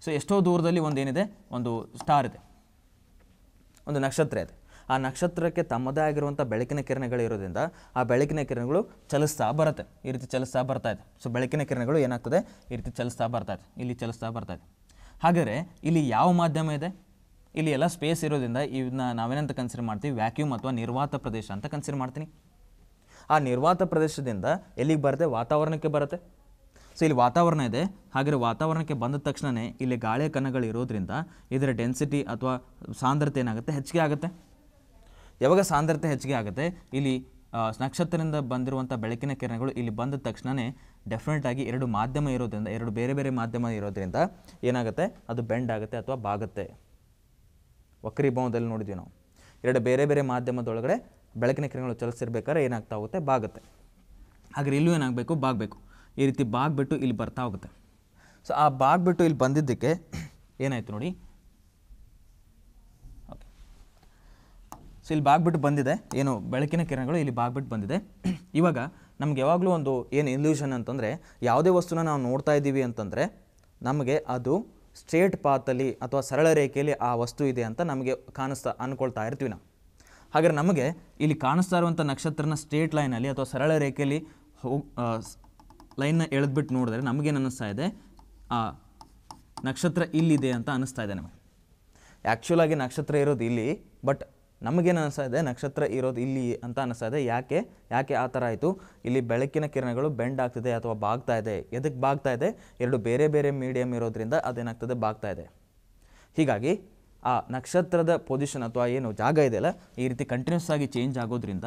ಸೊ ಎಷ್ಟೋ ದೂರದಲ್ಲಿ ಒಂದು ಏನಿದೆ ಒಂದು ಸ್ಟಾರ್ ಇದೆ ಒಂದು ನಕ್ಷತ್ರ ಇದೆ ಆ ನಕ್ಷತ್ರಕ್ಕೆ ತಮ್ಮದೇ ಆಗಿರುವಂಥ ಬೆಳಕಿನ ಕಿರಣಗಳು ಇರೋದ್ರಿಂದ ಆ ಬೆಳಕಿನ ಕಿರಣಗಳು ಚಲಿಸ್ತಾ ಬರುತ್ತೆ ಈ ರೀತಿ ಚಲಿಸ್ತಾ ಬರ್ತಾ ಇದೆ ಸೊ ಬೆಳಕಿನ ಕಿರಣಗಳು ಏನಾಗ್ತದೆ ಈ ರೀತಿ ಚಲಿಸ್ತಾ ಬರ್ತಾ ಇದೆ ಇಲ್ಲಿ ಚಲಿಸ್ತಾ ಬರ್ತಾ ಇದೆ ಹಾಗಾದರೆ ಇಲ್ಲಿ ಯಾವ ಮಾಧ್ಯಮ ಇದೆ ಇಲ್ಲಿ ಎಲ್ಲ ಸ್ಪೇಸ್ ಇರೋದ್ರಿಂದ ಇದನ್ನ ನಾವೇನಂತ ಕನ್ಸಿಡರ್ ಮಾಡ್ತೀವಿ ವ್ಯಾಕ್ಯೂಮ್ ಅಥವಾ ನಿರ್ವಾತ ಪ್ರದೇಶ ಅಂತ ಕನ್ಸಿಡರ್ ಮಾಡ್ತೀನಿ ಆ ನಿರ್ವಾತ ಪ್ರದೇಶದಿಂದ ಎಲ್ಲಿಗೆ ಬರುತ್ತೆ ವಾತಾವರಣಕ್ಕೆ ಬರುತ್ತೆ ಸೊ ಇಲ್ಲಿ ವಾತಾವರಣ ಇದೆ ಹಾಗೆ ವಾತಾವರಣಕ್ಕೆ ಬಂದ ತಕ್ಷಣವೇ ಇಲ್ಲಿ ಗಾಳಿಯ ಕಣಗಳು ಇರೋದ್ರಿಂದ ಇದರ ಡೆನ್ಸಿಟಿ ಅಥವಾ ಸಾಂದ್ರತೆ ಏನಾಗುತ್ತೆ ಹೆಚ್ಚಿಗೆ ಆಗುತ್ತೆ ಯಾವಾಗ ಸಾಂದ್ರತೆ ಹೆಚ್ಚಿಗೆ ಆಗುತ್ತೆ ಇಲ್ಲಿ ನಕ್ಷತ್ರದಿಂದ ಬಂದಿರುವಂಥ ಬೆಳಕಿನ ಕಿರಣಗಳು ಇಲ್ಲಿ ಬಂದ ತಕ್ಷಣವೇ ಡೆಫಿನೆಟ್ ಆಗಿ ಎರಡು ಮಾಧ್ಯಮ ಇರೋದ್ರಿಂದ ಎರಡು ಬೇರೆ ಬೇರೆ ಮಾಧ್ಯಮ ಇರೋದ್ರಿಂದ ಏನಾಗುತ್ತೆ ಅದು ಬೆಂಡ್ ಆಗುತ್ತೆ ಅಥವಾ ಬಾಗುತ್ತೆ ವಕ್ರೀಭವನದಲ್ಲಿ ನೋಡಿದ್ವಿ ನಾವು ಎರಡು ಬೇರೆ ಬೇರೆ ಮಾಧ್ಯಮದೊಳಗಡೆ ಬೆಳಕಿನ ಕಿರಣಗಳು ಚಲಿಸಿರ್ಬೇಕಾದ್ರೆ ಏನಾಗ್ತಾ ಹೋಗುತ್ತೆ ಬಾಗುತ್ತೆ ಹಾಗೆ ಇಲ್ಲೂ ಏನಾಗಬೇಕು ಬಾಗಬೇಕು ಈ ರೀತಿ ಬಾಗ್ಬಿಟ್ಟು ಇಲ್ಲಿ ಬರ್ತಾ ಹೋಗುತ್ತೆ ಸೊ ಆ ಬಾಗ್ಬಿಟ್ಟು ಇಲ್ಲಿ ಬಂದಿದ್ದಕ್ಕೆ ಏನಾಯಿತು ನೋಡಿ ಸೊ ಇಲ್ಲಿ ಬಾಗ್ಬಿಟ್ಟು ಬಂದಿದೆ ಏನು ಬೆಳಕಿನ ಕಿರಣಗಳು ಇಲ್ಲಿ ಬಾಗ್ಬಿಟ್ಟು ಬಂದಿದೆ ಇವಾಗ ನಮ್ಗೆ ಯಾವಾಗಲೂ ಒಂದು ಏನು ಇಲ್ಯೂಷನ್ ಅಂತಂದರೆ ಯಾವುದೇ ವಸ್ತುನ ನಾವು ನೋಡ್ತಾ ಇದ್ದೀವಿ ಅಂತಂದರೆ ನಮಗೆ ಅದು ಸ್ಟ್ರೇಟ್ ಪಾತಲ್ಲಿ ಅಥವಾ ಸರಳ ರೇಖೆಯಲ್ಲಿ ಆ ವಸ್ತು ಇದೆ ಅಂತ ನಮಗೆ ಕಾಣಿಸ್ತಾ ಅಂದ್ಕೊಳ್ತಾ ಇರ್ತೀವಿ ನಾವು ಹಾಗಾದ್ರೆ ನಮಗೆ ಇಲ್ಲಿ ಕಾಣಿಸ್ತಾ ಇರುವಂಥ ನಕ್ಷತ್ರನ ಸ್ಟ್ರೇಟ್ ಲೈನಲ್ಲಿ ಅಥವಾ ಸರಳ ರೇಖೆಯಲ್ಲಿ ಹೋಗಿ ಲೈನ್ನ ಎಳೆದ್ಬಿಟ್ಟು ನೋಡಿದ್ರೆ ನಮಗೇನು ಅನ್ನಿಸ್ತಾ ಇದೆ ಆ ನಕ್ಷತ್ರ ಇಲ್ಲಿದೆ ಅಂತ ಅನ್ನಿಸ್ತಾ ಇದೆ ನಮಗೆ ಆ್ಯಕ್ಚುಲಾಗಿ ನಕ್ಷತ್ರ ಇರೋದು ಇಲ್ಲಿ ಬಟ್ ನಮಗೇನು ಅನಿಸ್ತಾ ನಕ್ಷತ್ರ ಇರೋದು ಇಲ್ಲಿ ಅಂತ ಅನಿಸ್ತಾ ಇದೆ ಯಾಕೆ ಯಾಕೆ ಆ ಥರ ಆಯಿತು ಇಲ್ಲಿ ಬೆಳಕಿನ ಕಿರಣಗಳು ಬೆಂಡ್ ಆಗ್ತಿದೆ ಅಥವಾ ಬಾಗ್ತಾ ಇದೆ ಎದಕ್ಕೆ ಬಾಗ್ತಾ ಇದೆ ಎರಡು ಬೇರೆ ಬೇರೆ ಮೀಡಿಯಮ್ ಇರೋದ್ರಿಂದ ಅದೇನಾಗ್ತದೆ ಬಾಗ್ತಾ ಇದೆ ಹೀಗಾಗಿ ಆ ನಕ್ಷತ್ರದ ಪೊಸಿಷನ್ ಅಥವಾ ಏನು ಜಾಗ ಇದೆಯಲ್ಲ ಈ ರೀತಿ ಕಂಟಿನ್ಯೂಸ್ ಆಗಿ ಚೇಂಜ್ ಆಗೋದ್ರಿಂದ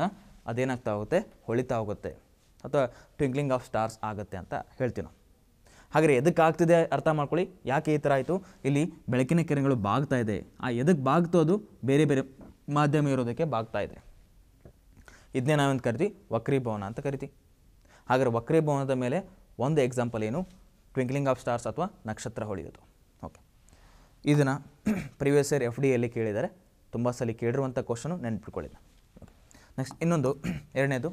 ಅದೇನಾಗ್ತಾ ಹೋಗುತ್ತೆ ಹೊಳಿತಾ ಹೋಗುತ್ತೆ ಅಥವಾ ಟ್ವಿಂಕ್ಲಿಂಗ್ ಆಫ್ ಸ್ಟಾರ್ಸ್ ಆಗುತ್ತೆ ಅಂತ ಹೇಳ್ತೀನಿ ನಾವು ಹಾಗಾದರೆ ಎದಕ್ಕೆ ಆಗ್ತಿದೆ ಅರ್ಥ ಮಾಡ್ಕೊಳ್ಳಿ ಯಾಕೆ ಈ ಥರ ಆಯಿತು ಇಲ್ಲಿ ಬೆಳಕಿನ ಕಿರಣಗಳು ಬಾಗ್ತಾ ಇದೆ ಆ ಎದಕ್ಕೆ ಬಾಗ್ತೋದು ಅದು ಬೇರೆ ಬೇರೆ ಮಾಧ್ಯಮ ಇರೋದಕ್ಕೆ ಬಾಗ್ತಾ ಇದೆ ಇದನ್ನೇ ನಾವೇನು ಕರಿತೀವಿ ವಕ್ರೀಭವನ ಅಂತ ಕರಿತೀವಿ ಹಾಗಾದ್ರೆ ವಕ್ರೀಭವನದ ಮೇಲೆ ಒಂದು ಎಕ್ಸಾಂಪಲ್ ಏನು ಟ್ವಿಂಕ್ಲಿಂಗ್ ಆಫ್ ಸ್ಟಾರ್ಸ್ ಅಥವಾ ನಕ್ಷತ್ರ ಹೊಳೆಯೋದು ಓಕೆ ಇದನ್ನು ಪ್ರಿವಿಯಸ್ ಇಯರ್ ಎಫ್ ಎಲ್ಲಿ ಕೇಳಿದರೆ ತುಂಬ ಸಲ ಕೇಳಿರುವಂಥ ಕ್ವಶನು ನೆನ್ಪಿಟ್ಕೊಳ್ಳಿದೆ ನೆಕ್ಸ್ಟ್ ಇನ್ನೊಂದು ಎರಡನೇದು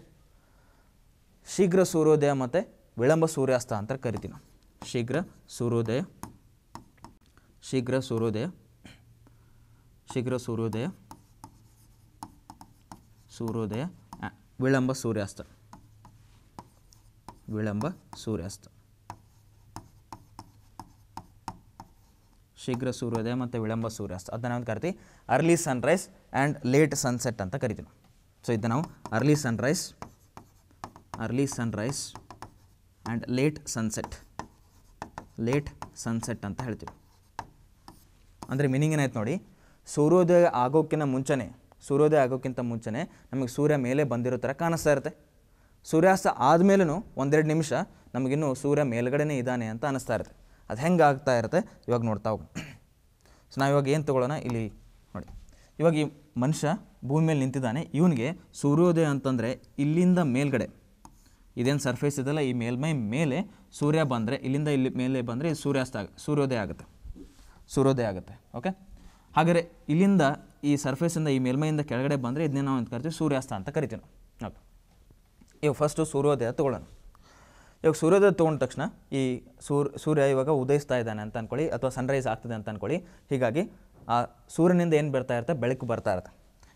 ಶೀಘ್ರ ಸೂರ್ಯೋದಯ ಮತ್ತು ವಿಳಂಬ ಸೂರ್ಯಾಸ್ತ ಅಂತ ಕರಿತೀವಿ ಶೀಘ್ರ ಸೂರ್ಯೋದಯ ಶೀಘ್ರ ಸೂರ್ಯೋದಯ ಶೀಘ್ರ ಸೂರ್ಯೋದಯ ಸೂರ್ಯೋದಯ ವಿಳಂಬ ಸೂರ್ಯಾಸ್ತ ವಿಳಂಬ ಸೂರ್ಯಾಸ್ತ ಶೀಘ್ರ ಸೂರ್ಯೋದಯ ಮತ್ತು ವಿಳಂಬ ಸೂರ್ಯಾಸ್ತ ಅದನ್ನು ನಾವು ಕರಿತೀವಿ early sunrise and late sunset ಅಂತ ಕರಿತೀವಿ ಸೊ ಇದನ್ನು ನಾವು early sunrise early sunrise and late sunset late sunset ಅಂತ ಹೇಳ್ತೀವಿ ಅಂದರೆ ಮೀನಿಂಗ್ ಏನಾಯ್ತು ನೋಡಿ ಸೂರ್ಯೋದಯ ಆಗೋಕ್ಕಿಂತ ಮುಂಚೆನೇ ಸೂರ್ಯೋದಯ ಆಗೋಕ್ಕಿಂತ ಮುಂಚೆನೇ ನಮಗೆ ಸೂರ್ಯ ಮೇಲೆ ಬಂದಿರೋ ಥರ ಕಾಣಿಸ್ತಾ ಇರುತ್ತೆ ಸೂರ್ಯಾಸ್ತ ಆದಮೇಲೂ ಒಂದೆರಡು ನಿಮಿಷ ನಮಗಿನ್ನೂ ಸೂರ್ಯ ಮೇಲ್ಗಡೆನೇ ಇದ್ದಾನೆ ಅಂತ ಅನಿಸ್ತಾ ಇರುತ್ತೆ ಅದು ಹೆಂಗೆ ಆಗ್ತಾ ಇರುತ್ತೆ ಇವಾಗ ನೋಡ್ತಾ ಹೋಗಿ ಸೊ ನಾವಿವಾಗ ಇವಾಗ ಏನು ತೊಗೊಳ್ಳೋಣ ಇಲ್ಲಿ ನೋಡಿ ಇವಾಗ ಈ ಮನುಷ್ಯ ಭೂಮಿ ಮೇಲೆ ನಿಂತಿದ್ದಾನೆ ಇವನಿಗೆ ಸೂರ್ಯೋದಯ ಅಂತಂದರೆ ಇಲ್ಲಿಂದ ಮೇಲ್ಗಡೆ ಇದೇನು ಸರ್ಫೇಸ್ ಇದೆಲ್ಲ ಈ ಮೇಲ್ಮೈ ಮೇಲೆ ಸೂರ್ಯ ಬಂದರೆ ಇಲ್ಲಿಂದ ಇಲ್ಲಿ ಮೇಲೆ ಬಂದರೆ ಸೂರ್ಯಾಸ್ತ ಆಗ ಸೂರ್ಯೋದಯ ಆಗುತ್ತೆ ಸೂರ್ಯೋದಯ ಆಗುತ್ತೆ ಓಕೆ ಹಾಗಾದರೆ ಇಲ್ಲಿಂದ ಈ ಸರ್ಫೇಸಿಂದ ಈ ಮೇಲ್ಮೈಯಿಂದ ಕೆಳಗಡೆ ಬಂದರೆ ಇದನ್ನೇ ನಾವು ಅಂತ ಕರಿತೀವಿ ಸೂರ್ಯಾಸ್ತ ಅಂತ ಕರಿತೀವಿ ನಾವು ಓಕೆ ಇವಾಗ ಫಸ್ಟು ಸೂರ್ಯೋದಯ ತೊಗೊಳ್ಳೋಣ ಇವಾಗ ಸೂರ್ಯೋದಯ ತೊಗೊಂಡ ತಕ್ಷಣ ಈ ಸೂರ್ಯ ಇವಾಗ ಉದಯಿಸ್ತಾ ಇದ್ದಾನೆ ಅಂತ ಅಂದ್ಕೊಳ್ಳಿ ಅಥವಾ ಸನ್ರೈಸ್ ಆಗ್ತದೆ ಅಂತ ಅಂದ್ಕೊಳ್ಳಿ ಹೀಗಾಗಿ ಆ ಸೂರ್ಯನಿಂದ ಏನು ಬರ್ತಾ ಇರುತ್ತೆ ಬೆಳಕು ಬರ್ತಾ ಇರುತ್ತೆ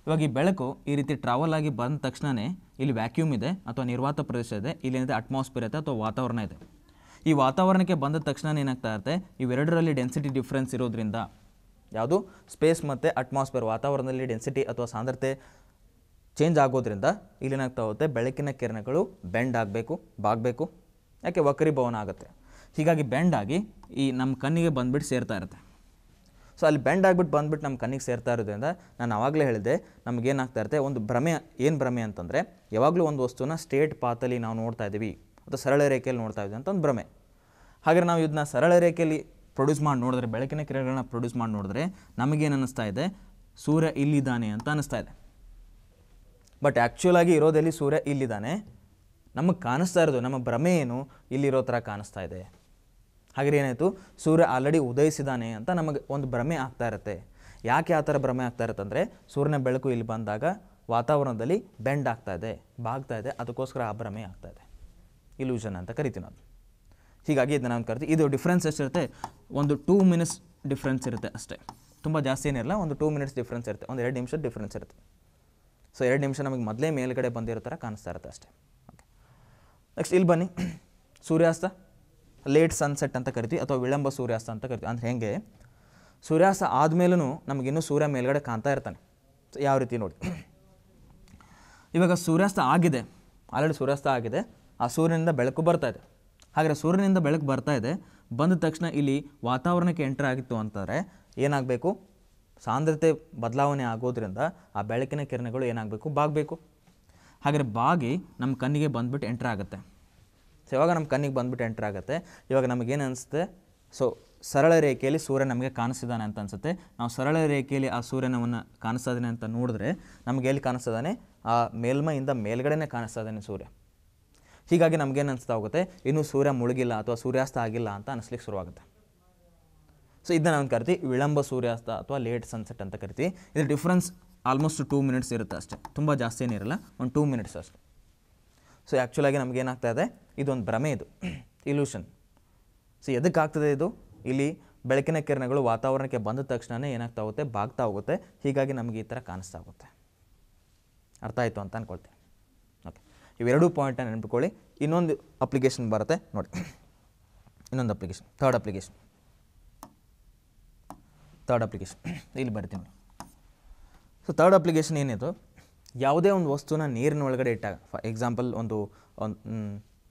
ಇವಾಗ ಈ ಬೆಳಕು ಈ ರೀತಿ ಟ್ರಾವೆಲ್ ಆಗಿ ಬಂದ ತಕ್ಷಣವೇ ಇಲ್ಲಿ ವ್ಯಾಕ್ಯೂಮ್ ಇದೆ ಅಥವಾ ನಿರ್ವಾತ ಪ್ರದೇಶ ಇದೆ ಏನಿದೆ ಅಟ್ಮಾಸ್ಫಿಯರ್ ಇದೆ ಅಥವಾ ವಾತಾವರಣ ಇದೆ ಈ ವಾತಾವರಣಕ್ಕೆ ಬಂದ ತಕ್ಷಣ ಏನಾಗ್ತಾ ಇರುತ್ತೆ ಇವೆರಡರಲ್ಲಿ ಡೆನ್ಸಿಟಿ ಡಿಫ್ರೆನ್ಸ್ ಇರೋದ್ರಿಂದ ಯಾವುದು ಸ್ಪೇಸ್ ಮತ್ತು ಅಟ್ಮಾಸ್ಫಿಯರ್ ವಾತಾವರಣದಲ್ಲಿ ಡೆನ್ಸಿಟಿ ಅಥವಾ ಸಾಂದ್ರತೆ ಚೇಂಜ್ ಆಗೋದ್ರಿಂದ ಇಲ್ಲೇನಾಗ್ತಾ ಹೋಗುತ್ತೆ ಬೆಳಕಿನ ಕಿರಣಗಳು ಬೆಂಡ್ ಆಗಬೇಕು ಬಾಗಬೇಕು ಯಾಕೆ ವಕ್ರಿ ಭವನ ಆಗುತ್ತೆ ಹೀಗಾಗಿ ಬೆಂಡ್ ಆಗಿ ಈ ನಮ್ಮ ಕಣ್ಣಿಗೆ ಬಂದುಬಿಟ್ಟು ಸೇರ್ತಾ ಇರುತ್ತೆ ಸೊ ಅಲ್ಲಿ ಬೆಂಡ್ ಆಗಿಬಿಟ್ಟು ಬಂದುಬಿಟ್ಟು ನಮ್ಮ ಕಣ್ಣಿಗೆ ಸೇರ್ತಾ ಇರೋದ್ರಿಂದ ನಾನು ಆವಾಗಲೇ ಹೇಳಿದೆ ನಮಗೇನಾಗ್ತಾ ಇರುತ್ತೆ ಒಂದು ಭ್ರಮೆ ಏನು ಭ್ರಮೆ ಅಂತಂದರೆ ಯಾವಾಗಲೂ ಒಂದು ವಸ್ತುನ ಸ್ಟೇಟ್ ಪಾತಲ್ಲಿ ನಾವು ನೋಡ್ತಾ ಇದ್ದೀವಿ ಅಥವಾ ಸರಳ ರೇಖೆಯಲ್ಲಿ ನೋಡ್ತಾ ಇದ್ದೀವಿ ಅಂತ ಒಂದು ಭ್ರಮೆ ಹಾಗೆ ನಾವು ಇದನ್ನ ಸರಳ ರೇಖೆಯಲ್ಲಿ ಪ್ರೊಡ್ಯೂಸ್ ಮಾಡಿ ನೋಡಿದ್ರೆ ಬೆಳಕಿನ ಕಿರಣಗಳನ್ನ ಪ್ರೊಡ್ಯೂಸ್ ಮಾಡಿ ನೋಡಿದ್ರೆ ನಮಗೇನು ಅನ್ನಿಸ್ತಾ ಇದೆ ಸೂರ್ಯ ಇಲ್ಲಿದ್ದಾನೆ ಅಂತ ಅನ್ನಿಸ್ತಾ ಇದೆ ಬಟ್ ಆಗಿ ಇರೋದಲ್ಲಿ ಸೂರ್ಯ ಇಲ್ಲಿದ್ದಾನೆ ನಮಗೆ ಕಾಣಿಸ್ತಾ ಇರೋದು ನಮ್ಮ ಭ್ರಮೆ ಏನು ಇಲ್ಲಿರೋ ಥರ ಕಾಣಿಸ್ತಾ ಇದೆ ಹಾಗೆ ಏನಾಯಿತು ಸೂರ್ಯ ಆಲ್ರೆಡಿ ಉದಯಿಸಿದ್ದಾನೆ ಅಂತ ನಮಗೆ ಒಂದು ಭ್ರಮೆ ಆಗ್ತಾ ಇರುತ್ತೆ ಯಾಕೆ ಆ ಥರ ಭ್ರಮೆ ಆಗ್ತಾ ಇರುತ್ತೆ ಅಂದರೆ ಸೂರ್ಯನ ಬೆಳಕು ಇಲ್ಲಿ ಬಂದಾಗ ವಾತಾವರಣದಲ್ಲಿ ಬೆಂಡ್ ಆಗ್ತಾ ಇದೆ ಬಾಗ್ತಾ ಇದೆ ಅದಕ್ಕೋಸ್ಕರ ಆ ಭ್ರಮೆ ಆಗ್ತಾ ಇದೆ ಇಲ್ಯೂಷನ್ ಅಂತ ಕರಿತೀನಿ ನಾವು ಹೀಗಾಗಿ ಇದನ್ನು ನಾನು ಕರಿತೀವಿ ಇದು ಡಿಫ್ರೆನ್ಸ್ ಎಷ್ಟಿರುತ್ತೆ ಒಂದು ಟೂ ಮಿನಿಟ್ಸ್ ಡಿಫ್ರೆನ್ಸ್ ಇರುತ್ತೆ ಅಷ್ಟೇ ತುಂಬ ಜಾಸ್ತಿ ಏನಿರಲ್ಲ ಒಂದು ಟೂ ಮಿನಿಟ್ಸ್ ಡಿಫ್ರೆನ್ಸ್ ಇರುತ್ತೆ ಒಂದು ಎರಡು ನಿಮಿಷದ ಡಿಫ್ರೆನ್ಸ್ ಇರುತ್ತೆ ಸೊ ಎರಡು ನಿಮಿಷ ನಮಗೆ ಮೊದಲೇ ಮೇಲ್ಗಡೆ ಬಂದಿರೋ ಥರ ಕಾಣಿಸ್ತಾ ಇರುತ್ತೆ ಅಷ್ಟೇ ಓಕೆ ನೆಕ್ಸ್ಟ್ ಇಲ್ಲಿ ಬನ್ನಿ ಸೂರ್ಯಾಸ್ತ ಲೇಟ್ ಸನ್ಸೆಟ್ ಅಂತ ಕರಿತೀವಿ ಅಥವಾ ವಿಳಂಬ ಸೂರ್ಯಾಸ್ತ ಅಂತ ಕರಿತೀವಿ ಅಂದರೆ ಹೇಗೆ ಸೂರ್ಯಾಸ್ತ ಆದಮೇಲೂ ನಮಗಿನ್ನೂ ಸೂರ್ಯ ಮೇಲ್ಗಡೆ ಕಾಣ್ತಾ ಇರ್ತಾನೆ ಸೊ ಯಾವ ರೀತಿ ನೋಡಿ ಇವಾಗ ಸೂರ್ಯಾಸ್ತ ಆಗಿದೆ ಆಲ್ರೆಡಿ ಸೂರ್ಯಾಸ್ತ ಆಗಿದೆ ಆ ಸೂರ್ಯನಿಂದ ಬೆಳಕು ಬರ್ತಾ ಇದೆ ಹಾಗಾದರೆ ಸೂರ್ಯನಿಂದ ಬೆಳಕು ಬರ್ತಾ ಇದೆ ಬಂದ ತಕ್ಷಣ ಇಲ್ಲಿ ವಾತಾವರಣಕ್ಕೆ ಎಂಟ್ರ್ ಆಗಿತ್ತು ಅಂತಂದರೆ ಏನಾಗಬೇಕು ಸಾಂದ್ರತೆ ಬದಲಾವಣೆ ಆಗೋದ್ರಿಂದ ಆ ಬೆಳಕಿನ ಕಿರಣಗಳು ಏನಾಗಬೇಕು ಬಾಗಬೇಕು ಹಾಗರೆ ಬಾಗಿ ನಮ್ಮ ಕಣ್ಣಿಗೆ ಬಂದುಬಿಟ್ಟು ಎಂಟ್ರ್ ಆಗುತ್ತೆ ಸೊ ಇವಾಗ ನಮ್ಮ ಕಣ್ಣಿಗೆ ಬಂದುಬಿಟ್ಟು ಎಂಟ್ರ್ ಆಗುತ್ತೆ ಇವಾಗ ನಮಗೇನು ಅನಿಸುತ್ತೆ ಸೊ ಸರಳ ರೇಖೆಯಲ್ಲಿ ಸೂರ್ಯ ನಮಗೆ ಕಾಣಿಸ್ತಿದ್ದಾನೆ ಅಂತ ಅನಿಸುತ್ತೆ ನಾವು ಸರಳ ರೇಖೆಯಲ್ಲಿ ಆ ಸೂರ್ಯನವನ್ನು ಕಾಣಿಸ್ತಾ ಅಂತ ನೋಡಿದ್ರೆ ನಮಗೆ ಎಲ್ಲಿ ಇದ್ದಾನೆ ಆ ಮೇಲ್ಮೈಯಿಂದ ಮೇಲ್ಗಡೆನೇ ಕಾಣಿಸ್ತಾ ಇದ್ದಾನೆ ಸೂರ್ಯ ಹೀಗಾಗಿ ನಮಗೇನು ಅನಿಸ್ತಾ ಹೋಗುತ್ತೆ ಇನ್ನೂ ಸೂರ್ಯ ಮುಳುಗಿಲ್ಲ ಅಥವಾ ಸೂರ್ಯಾಸ್ತ ಆಗಿಲ್ಲ ಅಂತ ಅನಿಸ್ಲಿಕ್ಕೆ ಶುರುವಾಗುತ್ತೆ ಸೊ ಇದನ್ನ ನಾವು ಕರಿತೀವಿ ವಿಳಂಬ ಸೂರ್ಯಾಸ್ತ ಅಥವಾ ಲೇಟ್ ಸನ್ಸೆಟ್ ಅಂತ ಕರಿತೀವಿ ಇದು ಡಿಫ್ರೆನ್ಸ್ ಆಲ್ಮೋಸ್ಟ್ ಟೂ ಮಿನಿಟ್ಸ್ ಇರುತ್ತೆ ಅಷ್ಟೇ ತುಂಬ ಜಾಸ್ತಿ ಏನಿರಲ್ಲ ಒಂದು ಟೂ ಮಿನಿಟ್ಸ್ ಅಷ್ಟೇ ಸೊ ಆ್ಯಕ್ಚುಲಾಗಿ ನಮಗೇನಾಗ್ತಾ ಏನಾಗ್ತಾ ಇದೆ ಇದೊಂದು ಭ್ರಮೆ ಇದು ಇಲ್ಯೂಷನ್ ಸೊ ಎದಕ್ಕಾಗ್ತದೆ ಇದು ಇಲ್ಲಿ ಬೆಳಕಿನ ಕಿರಣಗಳು ವಾತಾವರಣಕ್ಕೆ ಬಂದ ತಕ್ಷಣವೇ ಏನಾಗ್ತಾ ಹೋಗುತ್ತೆ ಬಾಗ್ತಾ ಹೋಗುತ್ತೆ ಹೀಗಾಗಿ ನಮಗೆ ಈ ಥರ ಕಾಣಿಸ್ತಾ ಹೋಗುತ್ತೆ ಅರ್ಥ ಆಯಿತು ಅಂತ ಅಂದ್ಕೊಳ್ತೀನಿ ಇವೆರಡೂ ಪಾಯಿಂಟನ್ನು ನೆನಪಿಕೊಳ್ಳಿ ಇನ್ನೊಂದು ಅಪ್ಲಿಕೇಶನ್ ಬರುತ್ತೆ ನೋಡಿ ಇನ್ನೊಂದು application third application third application ಇಲ್ಲಿ ಬರ್ತೀನಿ ಸೊ ಥರ್ಡ್ ಅಪ್ಲಿಕೇಶನ್ ಏನಿತ್ತು ಯಾವುದೇ ಒಂದು ವಸ್ತುನ ನೀರಿನ ಒಳಗಡೆ ಇಟ್ಟಾಗ ಫಾರ್ ಎಕ್ಸಾಂಪಲ್ ಒಂದು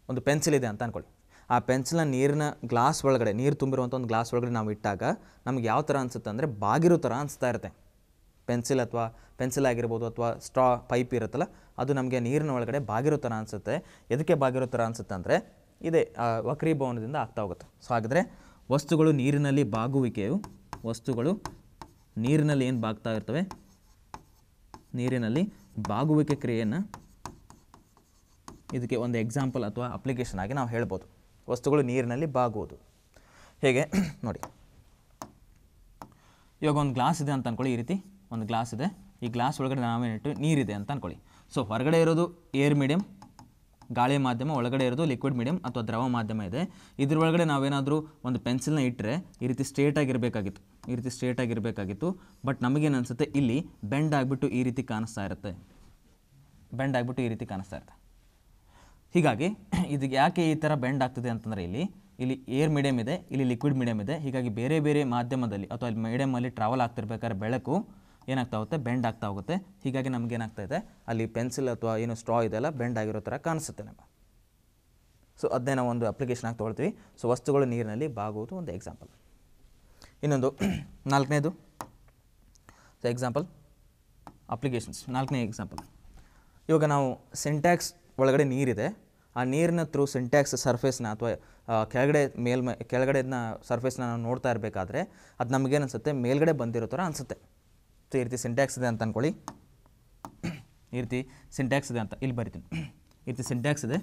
ಒಂದು ಪೆನ್ಸಿಲ್ ಇದೆ ಅಂತ ಅನ್ಕೊಳ್ಳಿ ಆ ಪೆನ್ಸಿಲ್ನ ನೀರಿನ ಗ್ಲಾಸ್ ಒಳಗಡೆ ನೀರು ತುಂಬಿರುವಂಥ ಒಂದು ಗ್ಲಾಸ್ ಒಳಗಡೆ ನಾವು ಇಟ್ಟಾಗ ನಮ್ಗೆ ಯಾವ ಥರ ಅನಿಸುತ್ತೆ ಅಂದರೆ ಬಾಗಿರೋ ಥರ ಅನಿಸ್ತಾ ಇರುತ್ತೆ ಪೆನ್ಸಿಲ್ ಅಥವಾ ಪೆನ್ಸಿಲ್ ಆಗಿರ್ಬೋದು ಅಥವಾ ಸ್ಟ್ರಾ ಪೈಪ್ ಇರುತ್ತಲ್ಲ ಅದು ನಮಗೆ ನೀರಿನ ಒಳಗಡೆ ಬಾಗಿರೋ ಥರ ಅನಿಸುತ್ತೆ ಎದಕ್ಕೆ ಬಾಗಿರೋ ಥರ ಅನಿಸುತ್ತೆ ಅಂದರೆ ಇದೇ ವಕ್ರೀಭವನದಿಂದ ಆಗ್ತಾ ಹೋಗುತ್ತೆ ಸೊ ಹಾಗಿದ್ರೆ ವಸ್ತುಗಳು ನೀರಿನಲ್ಲಿ ಬಾಗುವಿಕೆಯು ವಸ್ತುಗಳು ನೀರಿನಲ್ಲಿ ಏನು ಬಾಗ್ತಾ ಇರ್ತವೆ ನೀರಿನಲ್ಲಿ ಬಾಗುವಿಕೆ ಕ್ರಿಯೆಯನ್ನು ಇದಕ್ಕೆ ಒಂದು ಎಕ್ಸಾಂಪಲ್ ಅಥವಾ ಅಪ್ಲಿಕೇಶನ್ ಆಗಿ ನಾವು ಹೇಳ್ಬೋದು ವಸ್ತುಗಳು ನೀರಿನಲ್ಲಿ ಬಾಗುವುದು ಹೇಗೆ ನೋಡಿ ಇವಾಗ ಒಂದು ಗ್ಲಾಸ್ ಇದೆ ಅಂತ ಅಂದ್ಕೊಳ್ಳಿ ಈ ರೀತಿ ಒಂದು ಗ್ಲಾಸ್ ಇದೆ ಈ ಗ್ಲಾಸ್ ಒಳಗಡೆ ನಾವೇನಿಟ್ಟು ನೀರಿದೆ ಅಂತ ಅಂದ್ಕೊಳ್ಳಿ ಸೊ ಹೊರಗಡೆ ಇರೋದು ಏರ್ ಮೀಡಿಯಂ ಗಾಳಿ ಮಾಧ್ಯಮ ಒಳಗಡೆ ಇರೋದು ಲಿಕ್ವಿಡ್ ಮೀಡಿಯಂ ಅಥವಾ ದ್ರವ ಮಾಧ್ಯಮ ಇದೆ ಇದರೊಳಗಡೆ ನಾವೇನಾದರೂ ಒಂದು ಪೆನ್ಸಿಲ್ನ ಇಟ್ಟರೆ ಈ ರೀತಿ ಸ್ಟ್ರೇಟಾಗಿರಬೇಕಾಗಿತ್ತು ಈ ರೀತಿ ಸ್ಟ್ರೇಟಾಗಿರಬೇಕಾಗಿತ್ತು ಬಟ್ ನಮಗೇನು ಅನಿಸುತ್ತೆ ಇಲ್ಲಿ ಬೆಂಡ್ ಆಗಿಬಿಟ್ಟು ಈ ರೀತಿ ಕಾಣಿಸ್ತಾ ಇರುತ್ತೆ ಬೆಂಡ್ ಆಗಿಬಿಟ್ಟು ಈ ರೀತಿ ಕಾಣಿಸ್ತಾ ಇರುತ್ತೆ ಹೀಗಾಗಿ ಇದಕ್ಕೆ ಯಾಕೆ ಈ ಥರ ಬೆಂಡ್ ಆಗ್ತದೆ ಅಂತಂದರೆ ಇಲ್ಲಿ ಇಲ್ಲಿ ಏರ್ ಮೀಡಿಯಮ್ ಇದೆ ಇಲ್ಲಿ ಲಿಕ್ವಿಡ್ ಮೀಡಿಯಮ್ ಇದೆ ಹೀಗಾಗಿ ಬೇರೆ ಬೇರೆ ಮಾಧ್ಯಮದಲ್ಲಿ ಅಥವಾ ಮೀಡಿಯಮಲ್ಲಿ ಟ್ರಾವೆಲ್ ಆಗ್ತಿರ್ಬೇಕಾದ್ರೆ ಬೆಳಕು ಏನಾಗ್ತಾ ಹೋಗುತ್ತೆ ಬೆಂಡ್ ಆಗ್ತಾ ಹೋಗುತ್ತೆ ಹೀಗಾಗಿ ನಮಗೇನಾಗ್ತಾ ಇದೆ ಅಲ್ಲಿ ಪೆನ್ಸಿಲ್ ಅಥವಾ ಏನು ಸ್ಟ್ರಾ ಇದೆಲ್ಲ ಬೆಂಡ್ ಆಗಿರೋ ಥರ ಕಾಣಿಸುತ್ತೆ ನಮಗೆ ಸೊ ಅದನ್ನೇ ನಾವು ಒಂದು ಅಪ್ಲಿಕೇಶನ್ ಆಗಿ ತೊಗೊಳ್ತೀವಿ ಸೊ ವಸ್ತುಗಳು ನೀರಿನಲ್ಲಿ ಬಾಗುವುದು ಒಂದು ಎಕ್ಸಾಂಪಲ್ ಇನ್ನೊಂದು ನಾಲ್ಕನೇದು ಸೊ ಎಕ್ಸಾಂಪಲ್ ಅಪ್ಲಿಕೇಶನ್ಸ್ ನಾಲ್ಕನೇ ಎಕ್ಸಾಂಪಲ್ ಇವಾಗ ನಾವು ಸಿಂಟ್ಯಾಕ್ಸ್ ಒಳಗಡೆ ನೀರಿದೆ ಆ ನೀರಿನ ಥ್ರೂ ಸಿಂಟ್ಯಾಕ್ಸ್ ಸರ್ಫೇಸ್ನ ಅಥವಾ ಕೆಳಗಡೆ ಮೇಲ್ಮೈ ಕೆಳಗಡೆನ ಸರ್ಫೇಸ್ನ ನಾವು ನೋಡ್ತಾ ಇರಬೇಕಾದ್ರೆ ಅದು ನಮಗೇನು ಅನಿಸುತ್ತೆ ಮೇಲ್ಗಡೆ ಬಂದಿರೋ ಥರ ಅನಿಸುತ್ತೆ ಈ ರೀತಿ ಸಿಂಟ್ಯಾಕ್ಸ್ ಇದೆ ಅಂತ ಅಂದ್ಕೊಳ್ಳಿ ಈ ರೀತಿ ಸಿಂಟ್ಯಾಕ್ಸ್ ಇದೆ ಅಂತ ಇಲ್ಲಿ ಬರಿತೀನಿ ಈ ರೀತಿ ಸಿಂಟ್ಯಾಕ್ಸ್ ಇದೆ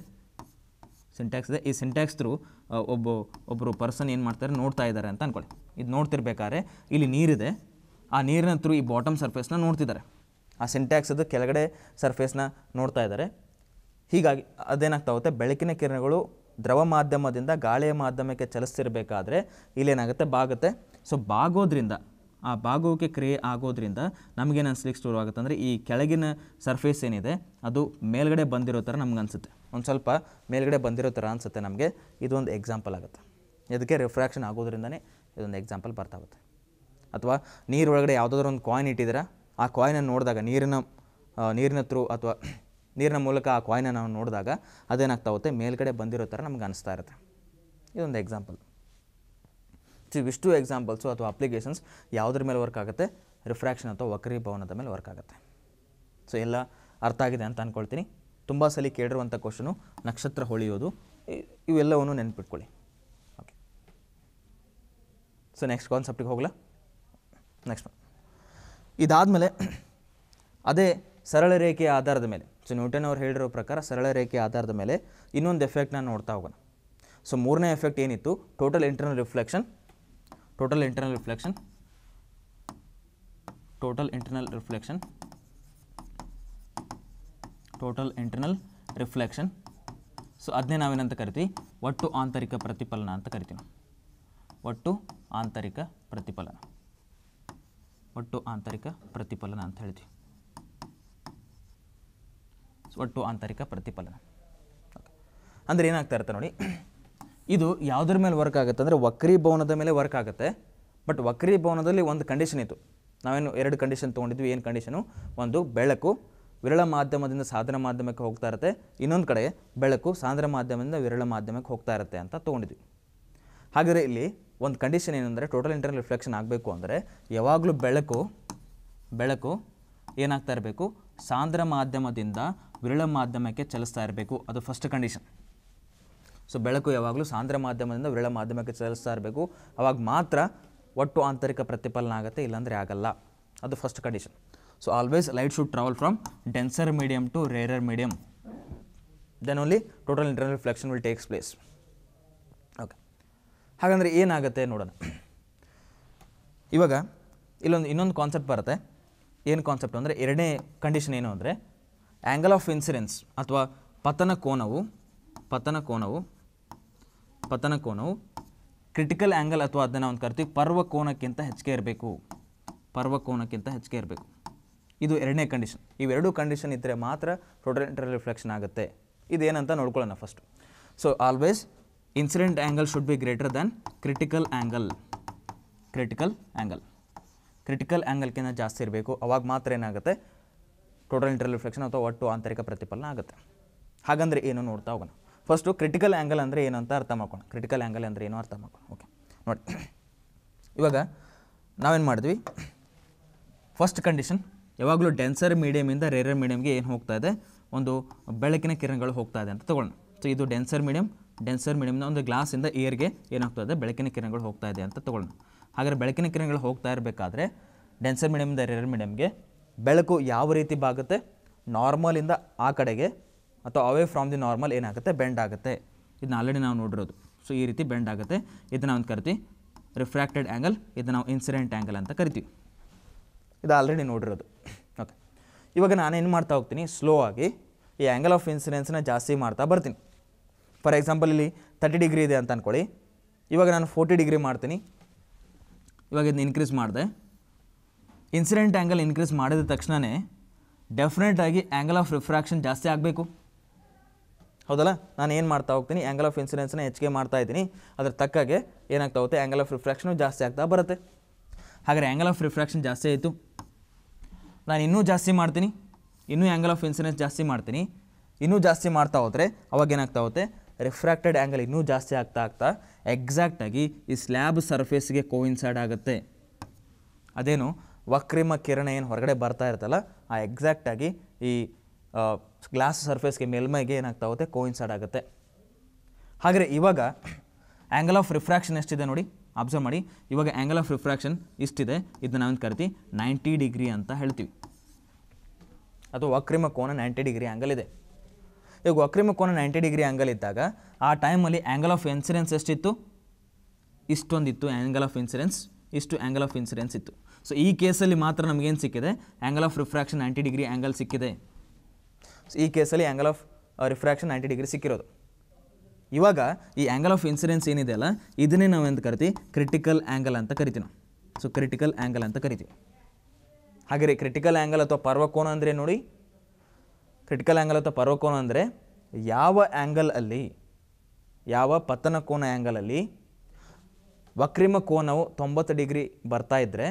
ಸಿಂಟ್ಯಾಕ್ಸ್ ಇದೆ ಈ ಸಿಂಟ್ಯಾಕ್ಸ್ ಥ್ರೂ ಒಬ್ಬ ಒಬ್ಬರು ಪರ್ಸನ್ ಏನು ಮಾಡ್ತಾರೆ ನೋಡ್ತಾ ಇದ್ದಾರೆ ಅಂತ ಅಂದ್ಕೊಳ್ಳಿ ಇದು ನೋಡ್ತಿರ್ಬೇಕಾದ್ರೆ ಇಲ್ಲಿ ನೀರಿದೆ ಆ ನೀರಿನ ಥ್ರೂ ಈ ಬಾಟಮ್ ಸರ್ಫೇಸ್ನ ನೋಡ್ತಿದ್ದಾರೆ ಆ ಸಿಂಟ್ಯಾಕ್ಸದು ಕೆಳಗಡೆ ಸರ್ಫೇಸ್ನ ನೋಡ್ತಾ ಇದ್ದಾರೆ ಹೀಗಾಗಿ ಅದೇನಾಗ್ತಾ ಹೋಗುತ್ತೆ ಬೆಳಕಿನ ಕಿರಣಗಳು ದ್ರವ ಮಾಧ್ಯಮದಿಂದ ಗಾಳಿಯ ಮಾಧ್ಯಮಕ್ಕೆ ಚಲಿಸ್ತಿರ್ಬೇಕಾದ್ರೆ ಇಲ್ಲೇನಾಗುತ್ತೆ ಬಾಗುತ್ತೆ ಸೊ ಬಾಗೋದ್ರಿಂದ ಆ ಬಾಗುವಿಕೆ ಕ್ರಿಯೆ ಆಗೋದ್ರಿಂದ ನಮಗೇನು ಅನ್ಸ್ಲಿಕ್ಕೆ ಶುರುವಾಗುತ್ತೆ ಆಗುತ್ತೆ ಅಂದರೆ ಈ ಕೆಳಗಿನ ಸರ್ಫೇಸ್ ಏನಿದೆ ಅದು ಮೇಲ್ಗಡೆ ಬಂದಿರೋ ಥರ ನಮ್ಗೆ ಅನಿಸುತ್ತೆ ಒಂದು ಸ್ವಲ್ಪ ಮೇಲ್ಗಡೆ ಬಂದಿರೋ ಥರ ಅನಿಸುತ್ತೆ ನಮಗೆ ಇದೊಂದು ಎಕ್ಸಾಂಪಲ್ ಆಗುತ್ತೆ ಇದಕ್ಕೆ ರಿಫ್ರಾಕ್ಷನ್ ಆಗೋದ್ರಿಂದನೇ ಇದೊಂದು ಎಕ್ಸಾಂಪಲ್ ಬರ್ತಾಗುತ್ತೆ ಅಥವಾ ನೀರೊಳಗಡೆ ಯಾವುದಾದ್ರೂ ಒಂದು ಕಾಯಿನ್ ಇಟ್ಟಿದ್ರೆ ಆ ಕಾಯಿನನ್ನು ನೋಡಿದಾಗ ನೀರಿನ ನೀರಿನ ಥ್ರೂ ಅಥವಾ ನೀರಿನ ಮೂಲಕ ಆ ಕಾಯಿನ ನಾವು ನೋಡಿದಾಗ ಅದೇನಾಗ್ತಾ ಹೋಗುತ್ತೆ ಮೇಲ್ಗಡೆ ಬಂದಿರೋ ಥರ ನಮ್ಗೆ ಅನಿಸ್ತಾ ಇರುತ್ತೆ ಇದೊಂದು ಎಕ್ಸಾಂಪಲ್ ಇಷ್ಟು ಇವಿಷ್ಟು ಎಕ್ಸಾಂಪಲ್ಸು ಅಥವಾ ಅಪ್ಲಿಕೇಶನ್ಸ್ ಯಾವುದ್ರ ಮೇಲೆ ವರ್ಕ್ ಆಗುತ್ತೆ ರಿಫ್ರಾಕ್ಷನ್ ಅಥವಾ ವಕ್ರೀಭವನದ ಮೇಲೆ ವರ್ಕ್ ಆಗುತ್ತೆ ಸೊ ಎಲ್ಲ ಅರ್ಥ ಆಗಿದೆ ಅಂತ ಅಂದ್ಕೊಳ್ತೀನಿ ತುಂಬ ಸಲ ಕೇಳಿರುವಂಥ ಕ್ವಶನು ನಕ್ಷತ್ರ ಹೊಳೆಯೋದು ಇವೆಲ್ಲವನ್ನು ನೆನ್ಪಿಟ್ಕೊಳ್ಳಿ ಓಕೆ ಸೊ ನೆಕ್ಸ್ಟ್ ಕಾನ್ಸೆಪ್ಟಿಗೆ ಹೋಗಲ ನೆಕ್ಸ್ಟ್ ಇದಾದ ಮೇಲೆ ಅದೇ ಸರಳ ರೇಖೆಯ ಆಧಾರದ ಮೇಲೆ ಸೊ ನ್ಯೂಟನ್ ಅವರು ಹೇಳಿರೋ ಪ್ರಕಾರ ಸರಳ ರೇಖೆಯ ಆಧಾರದ ಮೇಲೆ ಇನ್ನೊಂದು ಎಫೆಕ್ಟ್ನ ನೋಡ್ತಾ ಹೋಗೋಣ ಸೊ ಮೂರನೇ ಎಫೆಕ್ಟ್ ಏನಿತ್ತು total internal reflection total internal reflection total internal reflection total internal reflection so ಅದನ್ನೇ ನಾವೇನಂತ ಕರಿತೀವಿ ಒಟ್ಟು ಆಂತರಿಕ ಪ್ರತಿಫಲನ ಅಂತ ಕರಿತೀವಿ ಒಟ್ಟು ಆಂತರಿಕ ಪ್ರತಿಫಲನ ಒಟ್ಟು ಆಂತರಿಕ ಪ್ರತಿಫಲನ ಅಂತ ಹೇಳ್ತೀವಿ ಒಟ್ಟು ಆಂತರಿಕ ಪ್ರತಿಫಲನ ಅಂದರೆ ಏನಾಗ್ತಾ ಇರುತ್ತೆ ನೋಡಿ ಇದು ಯಾವುದ್ರ ಮೇಲೆ ವರ್ಕ್ ಆಗುತ್ತೆ ಅಂದರೆ ಭವನದ ಮೇಲೆ ವರ್ಕ್ ಆಗುತ್ತೆ ಬಟ್ ಭವನದಲ್ಲಿ ಒಂದು ಕಂಡೀಷನ್ ಇತ್ತು ನಾವೇನು ಎರಡು ಕಂಡೀಷನ್ ತೊಗೊಂಡಿದ್ವಿ ಏನು ಕಂಡೀಷನು ಒಂದು ಬೆಳಕು ವಿರಳ ಮಾಧ್ಯಮದಿಂದ ಸಾಧನ ಮಾಧ್ಯಮಕ್ಕೆ ಹೋಗ್ತಾ ಇರುತ್ತೆ ಇನ್ನೊಂದು ಕಡೆ ಬೆಳಕು ಸಾಂದ್ರ ಮಾಧ್ಯಮದಿಂದ ವಿರಳ ಮಾಧ್ಯಮಕ್ಕೆ ಹೋಗ್ತಾ ಇರುತ್ತೆ ಅಂತ ತೊಗೊಂಡಿದ್ವಿ ಹಾಗಾದರೆ ಇಲ್ಲಿ ಒಂದು ಕಂಡೀಷನ್ ಏನಂದರೆ ಟೋಟಲ್ ಇಂಟರ್ನಲ್ ರಿಫ್ಲೆಕ್ಷನ್ ಆಗಬೇಕು ಅಂದರೆ ಯಾವಾಗಲೂ ಬೆಳಕು ಬೆಳಕು ಏನಾಗ್ತಾ ಇರಬೇಕು ಸಾಂದ್ರ ಮಾಧ್ಯಮದಿಂದ ವಿರಳ ಮಾಧ್ಯಮಕ್ಕೆ ಚಲಿಸ್ತಾ ಇರಬೇಕು ಅದು ಫಸ್ಟ್ ಕಂಡೀಷನ್ ಸೊ ಬೆಳಕು ಯಾವಾಗಲೂ ಸಾಂದ್ರ ಮಾಧ್ಯಮದಿಂದ ವಿರಳ ಮಾಧ್ಯಮಕ್ಕೆ ಚಲಿಸ್ತಾ ಇರಬೇಕು ಅವಾಗ ಮಾತ್ರ ಒಟ್ಟು ಆಂತರಿಕ ಪ್ರತಿಫಲನ ಆಗುತ್ತೆ ಇಲ್ಲಾಂದರೆ ಆಗಲ್ಲ ಅದು first condition so always light should travel from denser medium to rarer medium then only total internal reflection will takes place okay ಹಾಗಂದರೆ ಏನಾಗುತ್ತೆ ನೋಡೋಣ ಇವಾಗ ಇಲ್ಲೊಂದು ಇನ್ನೊಂದು ಕಾನ್ಸೆಪ್ಟ್ ಬರುತ್ತೆ ಏನು ಕಾನ್ಸೆಪ್ಟ್ ಅಂದರೆ ಎರಡನೇ ಕಂಡೀಷನ್ ಏನು ಅಂದರೆ ಆ್ಯಂಗಲ್ ಆಫ್ ಇನ್ಸಿಡೆನ್ಸ್ ಅಥವಾ ಪತನ ಕೋನವು ಪತನ ಕೋನವು ಪತನ ಕೋನವು ಕ್ರಿಟಿಕಲ್ ಆ್ಯಂಗಲ್ ಅಥವಾ ಅದನ್ನು ಒಂದು ಕರಿತೀವಿ ಪರ್ವಕೋನಕ್ಕಿಂತ ಹೆಚ್ಚಿಗೆ ಇರಬೇಕು ಪರ್ವಕೋನಕ್ಕಿಂತ ಹೆಚ್ಚಿಗೆ ಇರಬೇಕು ಇದು ಎರಡನೇ ಕಂಡೀಷನ್ ಇವೆರಡು ಕಂಡೀಷನ್ ಇದ್ದರೆ ಮಾತ್ರ ಇಂಟರ್ ರಿಫ್ಲೆಕ್ಷನ್ ಆಗುತ್ತೆ ಇದೇನಂತ ನೋಡ್ಕೊಳ್ಳೋಣ first so always incident angle should be greater than critical angle critical angle critical ಆ್ಯಂಗಲ್ಕಿಂತ ಜಾಸ್ತಿ ಇರಬೇಕು ಅವಾಗ ಮಾತ್ರ ಏನಾಗುತ್ತೆ ಟೋಟಲ್ ಇಂಟರ್ ರಿಫ್ಲೆಕ್ಷನ್ ಅಥವಾ ಒಟ್ಟು ಆಂತರಿಕ ಪ್ರತಿಫಲನ ಆಗುತ್ತೆ ಹಾಗಂದರೆ ಏನು ನೋಡ್ತಾ ಹೋಗೋಣ ಫಸ್ಟು ಕ್ರಿಟಿಕಲ್ ಆ್ಯಂಗಲ್ ಅಂದರೆ ಏನು ಅಂತ ಅರ್ಥ ಮಾಡ್ಕೊಂಡು ಕ್ರಿಟಿಕಲ್ ಆ್ಯಂಗಲ್ ಅಂದರೆ ಏನು ಅರ್ಥ ಮಾಡ್ಕೊಂಡು ಓಕೆ ನೋಡಿ ಇವಾಗ ನಾವೇನು ಮಾಡಿದ್ವಿ ಫಸ್ಟ್ ಕಂಡೀಷನ್ ಯಾವಾಗಲೂ ಡೆನ್ಸರ್ ಮೀಡಿಯಮಿಂದ ರೇರರ್ ಮೀಡಿಯಮ್ಗೆ ಏನು ಹೋಗ್ತಾ ಇದೆ ಒಂದು ಬೆಳಕಿನ ಕಿರಣಗಳು ಹೋಗ್ತಾ ಇದೆ ಅಂತ ತೊಗೊಳ್ಳೋಣ ಸೊ ಇದು ಡೆನ್ಸರ್ ಮೀಡಿಯಮ್ ಡೆನ್ಸರ್ ಮೀಡಿಯಮ್ನ ಒಂದು ಗ್ಲಾಸಿಂದ ಏರ್ಗೆ ಏನಾಗ್ತಾ ಇದೆ ಬೆಳಕಿನ ಕಿರಣಗಳು ಹೋಗ್ತಾ ಇದೆ ಅಂತ ತೊಗೊಳ್ಳೋಣ ಹಾಗಾದರೆ ಬೆಳಕಿನ ಕಿರಣಗಳು ಹೋಗ್ತಾ ಇರಬೇಕಾದ್ರೆ ಡೆನ್ಸರ್ ಮೀಡಿಯಮಿಂದ ರೇರರ್ ಮೀಡಿಯಮ್ಗೆ ಬೆಳಕು ಯಾವ ರೀತಿ ಬಾಗುತ್ತೆ ನಾರ್ಮಲಿಂದ ಆ ಕಡೆಗೆ ಅಥವಾ ಅವೇ ಫ್ರಾಮ್ ದಿ ನಾರ್ಮಲ್ ಏನಾಗುತ್ತೆ ಬೆಂಡ್ ಆಗುತ್ತೆ ಇದನ್ನ ಆಲ್ರೆಡಿ ನಾವು ನೋಡಿರೋದು ಸೊ ಈ ರೀತಿ ಬೆಂಡ್ ಆಗುತ್ತೆ ಇದನ್ನ ಒಂದು ಕರಿತೀವಿ ರಿಫ್ರ್ಯಾಕ್ಟೆಡ್ ಆ್ಯಂಗಲ್ ಇದನ್ನು ನಾವು ಇನ್ಸಿಡೆಂಟ್ ಆ್ಯಂಗಲ್ ಅಂತ ಕರಿತೀವಿ ಇದು ಆಲ್ರೆಡಿ ನೋಡಿರೋದು ಓಕೆ ಇವಾಗ ಏನು ಮಾಡ್ತಾ ಹೋಗ್ತೀನಿ ಸ್ಲೋ ಆಗಿ ಈ ಆ್ಯಂಗಲ್ ಆಫ್ ಇನ್ಸಿಡೆನ್ಸ್ನ ಜಾಸ್ತಿ ಮಾಡ್ತಾ ಬರ್ತೀನಿ ಫಾರ್ ಎಕ್ಸಾಂಪಲ್ ಇಲ್ಲಿ ತರ್ಟಿ ಡಿಗ್ರಿ ಇದೆ ಅಂತ ಅಂದ್ಕೊಳ್ಳಿ ಇವಾಗ ನಾನು ಫೋರ್ಟಿ ಡಿಗ್ರಿ ಮಾಡ್ತೀನಿ ಇವಾಗ ಇದನ್ನ ಇನ್ಕ್ರೀಸ್ ಮಾಡಿದೆ ಇನ್ಸಿಡೆಂಟ್ ಆ್ಯಂಗಲ್ ಇನ್ಕ್ರೀಸ್ ಮಾಡಿದ ತಕ್ಷಣವೇ ಡೆಫಿನೆಟ್ ಆಗಿ ಆ್ಯಂಗಲ್ ಆಫ್ ರಿಫ್ರಾಕ್ಷನ್ ಜಾಸ್ತಿ ಆಗಬೇಕು ಹೌದಲ್ಲ ನಾನು ಏನು ಮಾಡ್ತಾ ಹೋಗ್ತೀನಿ ಆ್ಯಂಗಲ್ ಆಫ್ ಇನ್ಸಿಡೆನ್ಸ್ನ ಹೆಚ್ಚಿಗೆ ಮಾಡ್ತಾ ಇದ್ದೀನಿ ಅದ್ರ ತಕ್ಕಾಗೆ ಏನಾಗ್ತಾ ಹೋಗುತ್ತೆ ಆ್ಯಂಗಲ್ ಆಫ್ ರಿಫ್ರ್ಯಾಕ್ಷನು ಜಾಸ್ತಿ ಆಗ್ತಾ ಬರುತ್ತೆ ಹಾಗಾದರೆ ಆ್ಯಂಗಲ್ ಆಫ್ ರಿಫ್ರಾಕ್ಷನ್ ಜಾಸ್ತಿ ಆಯಿತು ನಾನು ಇನ್ನೂ ಜಾಸ್ತಿ ಮಾಡ್ತೀನಿ ಇನ್ನೂ ಆ್ಯಂಗಲ್ ಆಫ್ ಇನ್ಸಿಡೆನ್ಸ್ ಜಾಸ್ತಿ ಮಾಡ್ತೀನಿ ಇನ್ನೂ ಜಾಸ್ತಿ ಮಾಡ್ತಾ ಹೋದರೆ ಅವಾಗ ಏನಾಗ್ತಾ ಹೋಗುತ್ತೆ ರಿಫ್ರಾಕ್ಟೆಡ್ ಆ್ಯಂಗಲ್ ಇನ್ನೂ ಜಾಸ್ತಿ ಆಗ್ತಾ ಆಗ್ತಾ ಎಕ್ಸಾಕ್ಟಾಗಿ ಈ ಸ್ಲ್ಯಾಬ್ ಸರ್ಫೇಸ್ಗೆ ಕೋಇನ್ಸೈಡ್ ಆಗುತ್ತೆ ಅದೇನು ವಕ್ರಿಮ ಕಿರಣ ಏನು ಹೊರಗಡೆ ಬರ್ತಾ ಇರ್ತಲ್ಲ ಆ ಎಕ್ಸಾಕ್ಟಾಗಿ ಈ ಗ್ಲಾಸ್ ಸರ್ಫೇಸ್ಗೆ ಮೇಲ್ಮೈಗೆ ಏನಾಗ್ತಾ ಹೋಗುತ್ತೆ ಕೋಯಿನ್ಸೈಡ್ ಆಗುತ್ತೆ ಹಾಗೆ ಇವಾಗ ಆ್ಯಂಗಲ್ ಆಫ್ ರಿಫ್ರಾಕ್ಷನ್ ಎಷ್ಟಿದೆ ನೋಡಿ ಅಬ್ಸರ್ವ್ ಮಾಡಿ ಇವಾಗ ಆ್ಯಂಗಲ್ ಆಫ್ ರಿಫ್ರಾಕ್ಷನ್ ಇಷ್ಟಿದೆ ಇದನ್ನ ನಾವೇನು ಕರಿತೀವಿ ನೈಂಟಿ ಡಿಗ್ರಿ ಅಂತ ಹೇಳ್ತೀವಿ ಅದು ವಕ್ರಿಮ ಕೋನ ನೈಂಟಿ ಡಿಗ್ರಿ ಆ್ಯಂಗಲ್ ಇದೆ ಈಗ ವಕ್ರಿಮ ಕೋನ ನೈಂಟಿ ಡಿಗ್ರಿ ಆ್ಯಂಗಲ್ ಇದ್ದಾಗ ಆ ಟೈಮಲ್ಲಿ ಆ್ಯಂಗಲ್ ಆಫ್ ಇನ್ಸಿಡೆನ್ಸ್ ಎಷ್ಟಿತ್ತು ಇಷ್ಟೊಂದಿತ್ತು ಆ್ಯಂಗಲ್ ಆಫ್ ಇನ್ಸಿಡೆನ್ಸ್ ಇಷ್ಟು ಆ್ಯಂಗಲ್ ಆಫ್ ಇನ್ಸಿಡೆನ್ಸ್ ಇತ್ತು ಸೊ ಈ ಕೇಸಲ್ಲಿ ಮಾತ್ರ ನಮಗೇನು ಸಿಕ್ಕಿದೆ angle of refraction ninety degree angle ಸಿಕ್ಕಿದೆ ಈ ಕೇಸಲ್ಲಿ angle of refraction ninety degree ಸಿಕ್ಕಿರೋದು ಇವಾಗ ಈ ಆ್ಯಂಗಲ್ ಆಫ್ ಇನ್ಸಿಡೆನ್ಸ್ ಏನಿದೆ ಅಲ್ಲ ಇದನ್ನೇ ನಾವು ಅಂತ ಕರಿತೀವಿ ಕ್ರಿಟಿಕಲ್ ಆ್ಯಂಗಲ್ ಅಂತ ಕರಿತೀವಿ ನಾವು ಸೊ ಕ್ರಿಟಿಕಲ್ ಆ್ಯಂಗಲ್ ಅಂತ ಕರಿತೀವಿ ಹಾಗೆ ಕ್ರಿಟಿಕಲ್ ಆ್ಯಂಗಲ್ ಅಥವಾ ಪರ್ವಕೋನ ಅಂದರೆ ನೋಡಿ ಕ್ರಿಟಿಕಲ್ ಆ್ಯಂಗಲ್ ಅಥವಾ ಪರ್ವಕೋನ ಅಂದರೆ ಯಾವ ಅಲ್ಲಿ ಯಾವ ಪತನ ಕೋನ ಆ್ಯಂಗಲಲ್ಲಿ ವಕ್ರಿಮ ಕೋನವು ತೊಂಬತ್ತು ಡಿಗ್ರಿ ಬರ್ತಾ ಇದ್ದರೆ